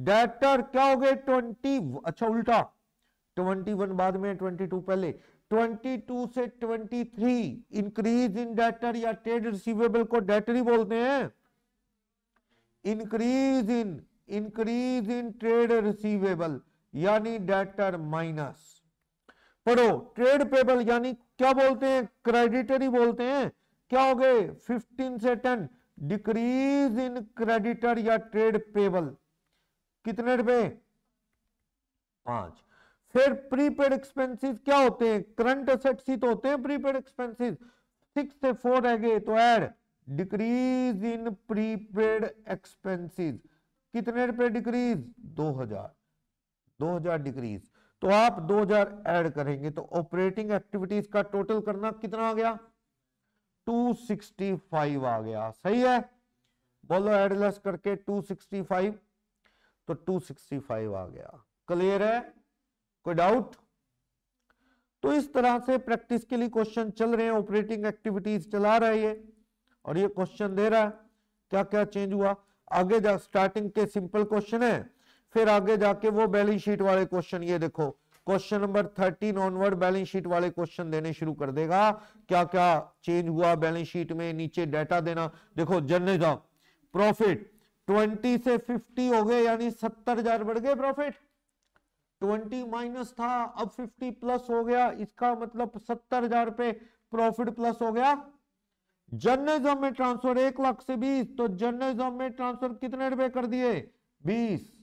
डेटर क्या हो गए ट्वेंटी अच्छा उल्टा ट्वेंटी वन बाद में ट्वेंटी टू पहले ट्वेंटी टू से twenty three increase in debtor या ट्रेड रिसीवेबल को डेटर ही बोलते हैं increase in increase in trade receivable यानी डेटर माइनस पढ़ो ट्रेड पेबल यानी क्या बोलते हैं क्रेडिटरी बोलते हैं क्या हो गए 15 से 10 डिक्रीज इन क्रेडिटर या ट्रेड पेबल कितने रुपए पांच फिर प्रीपेड एक्सपेंसेस क्या होते हैं करंट असेट्स ही तो होते हैं प्रीपेड एक्सपेंसेस सिक्स से फोर रह गए तो add decrease in prepaid expenses कितने रुपए डिक्रीज दो हजार दो हजार डिक्रीज तो आप 2000 ऐड करेंगे तो ऑपरेटिंग एक्टिविटीज का टोटल करना कितना आ गया 265 आ गया सही है बोलो एड लेस करके 265 तो 265 आ गया क्लियर है कोई डाउट तो इस तरह से प्रैक्टिस के लिए क्वेश्चन चल रहे हैं ऑपरेटिंग एक्टिविटीज चला रहा है ये और ये क्वेश्चन दे रहा है क्या क्या चेंज हुआ आगे जा स्टार्टिंग के सिंपल क्वेश्चन है फिर आगे जाके वो बैलेंस शीट वाले क्वेश्चन ये देखो question number thirteen onward balance sheet वाले क्वेश्चन देने शुरू कर देगा क्या क्या चेंज हुआ बैलेंस शीट में नीचे डेटा देना देखो जन्ने जाओ प्रॉफिट ट्वेंटी से फिफ्टी हो गए यानी सत्तर हजार बढ़ गए प्रॉफिट ट्वेंटी माइनस था अब फिफ्टी प्लस हो गया इसका मतलब सत्तर हजार पे प्रॉफिट प्लस हो गया जर्नलिज्म में ट्रांसफर एक लाख से बीस तो जर्नलिज्म में ट्रांसफर कितने रुपए कर दिए बीस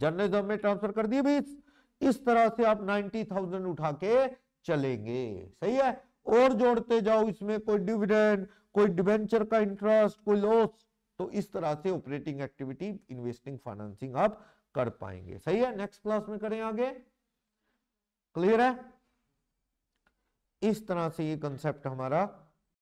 जर्नलिज्म में ट्रांसफर कर दिए बीस इस तरह से आप नाइनटी थाउजेंड उठा के चलेंगे सही है और जोड़ते जाओ इसमें कोई डिविडेंड कोई डिवेंचर का इंटरेस्ट कोई लॉस तो इस तरह से ऑपरेटिंग एक्टिविटी इन्वेस्टिंग फाइनेंसिंग आप कर पाएंगे सही है नेक्स्ट क्लास में करें आगे क्लियर है इस तरह से ये कंसेप्ट हमारा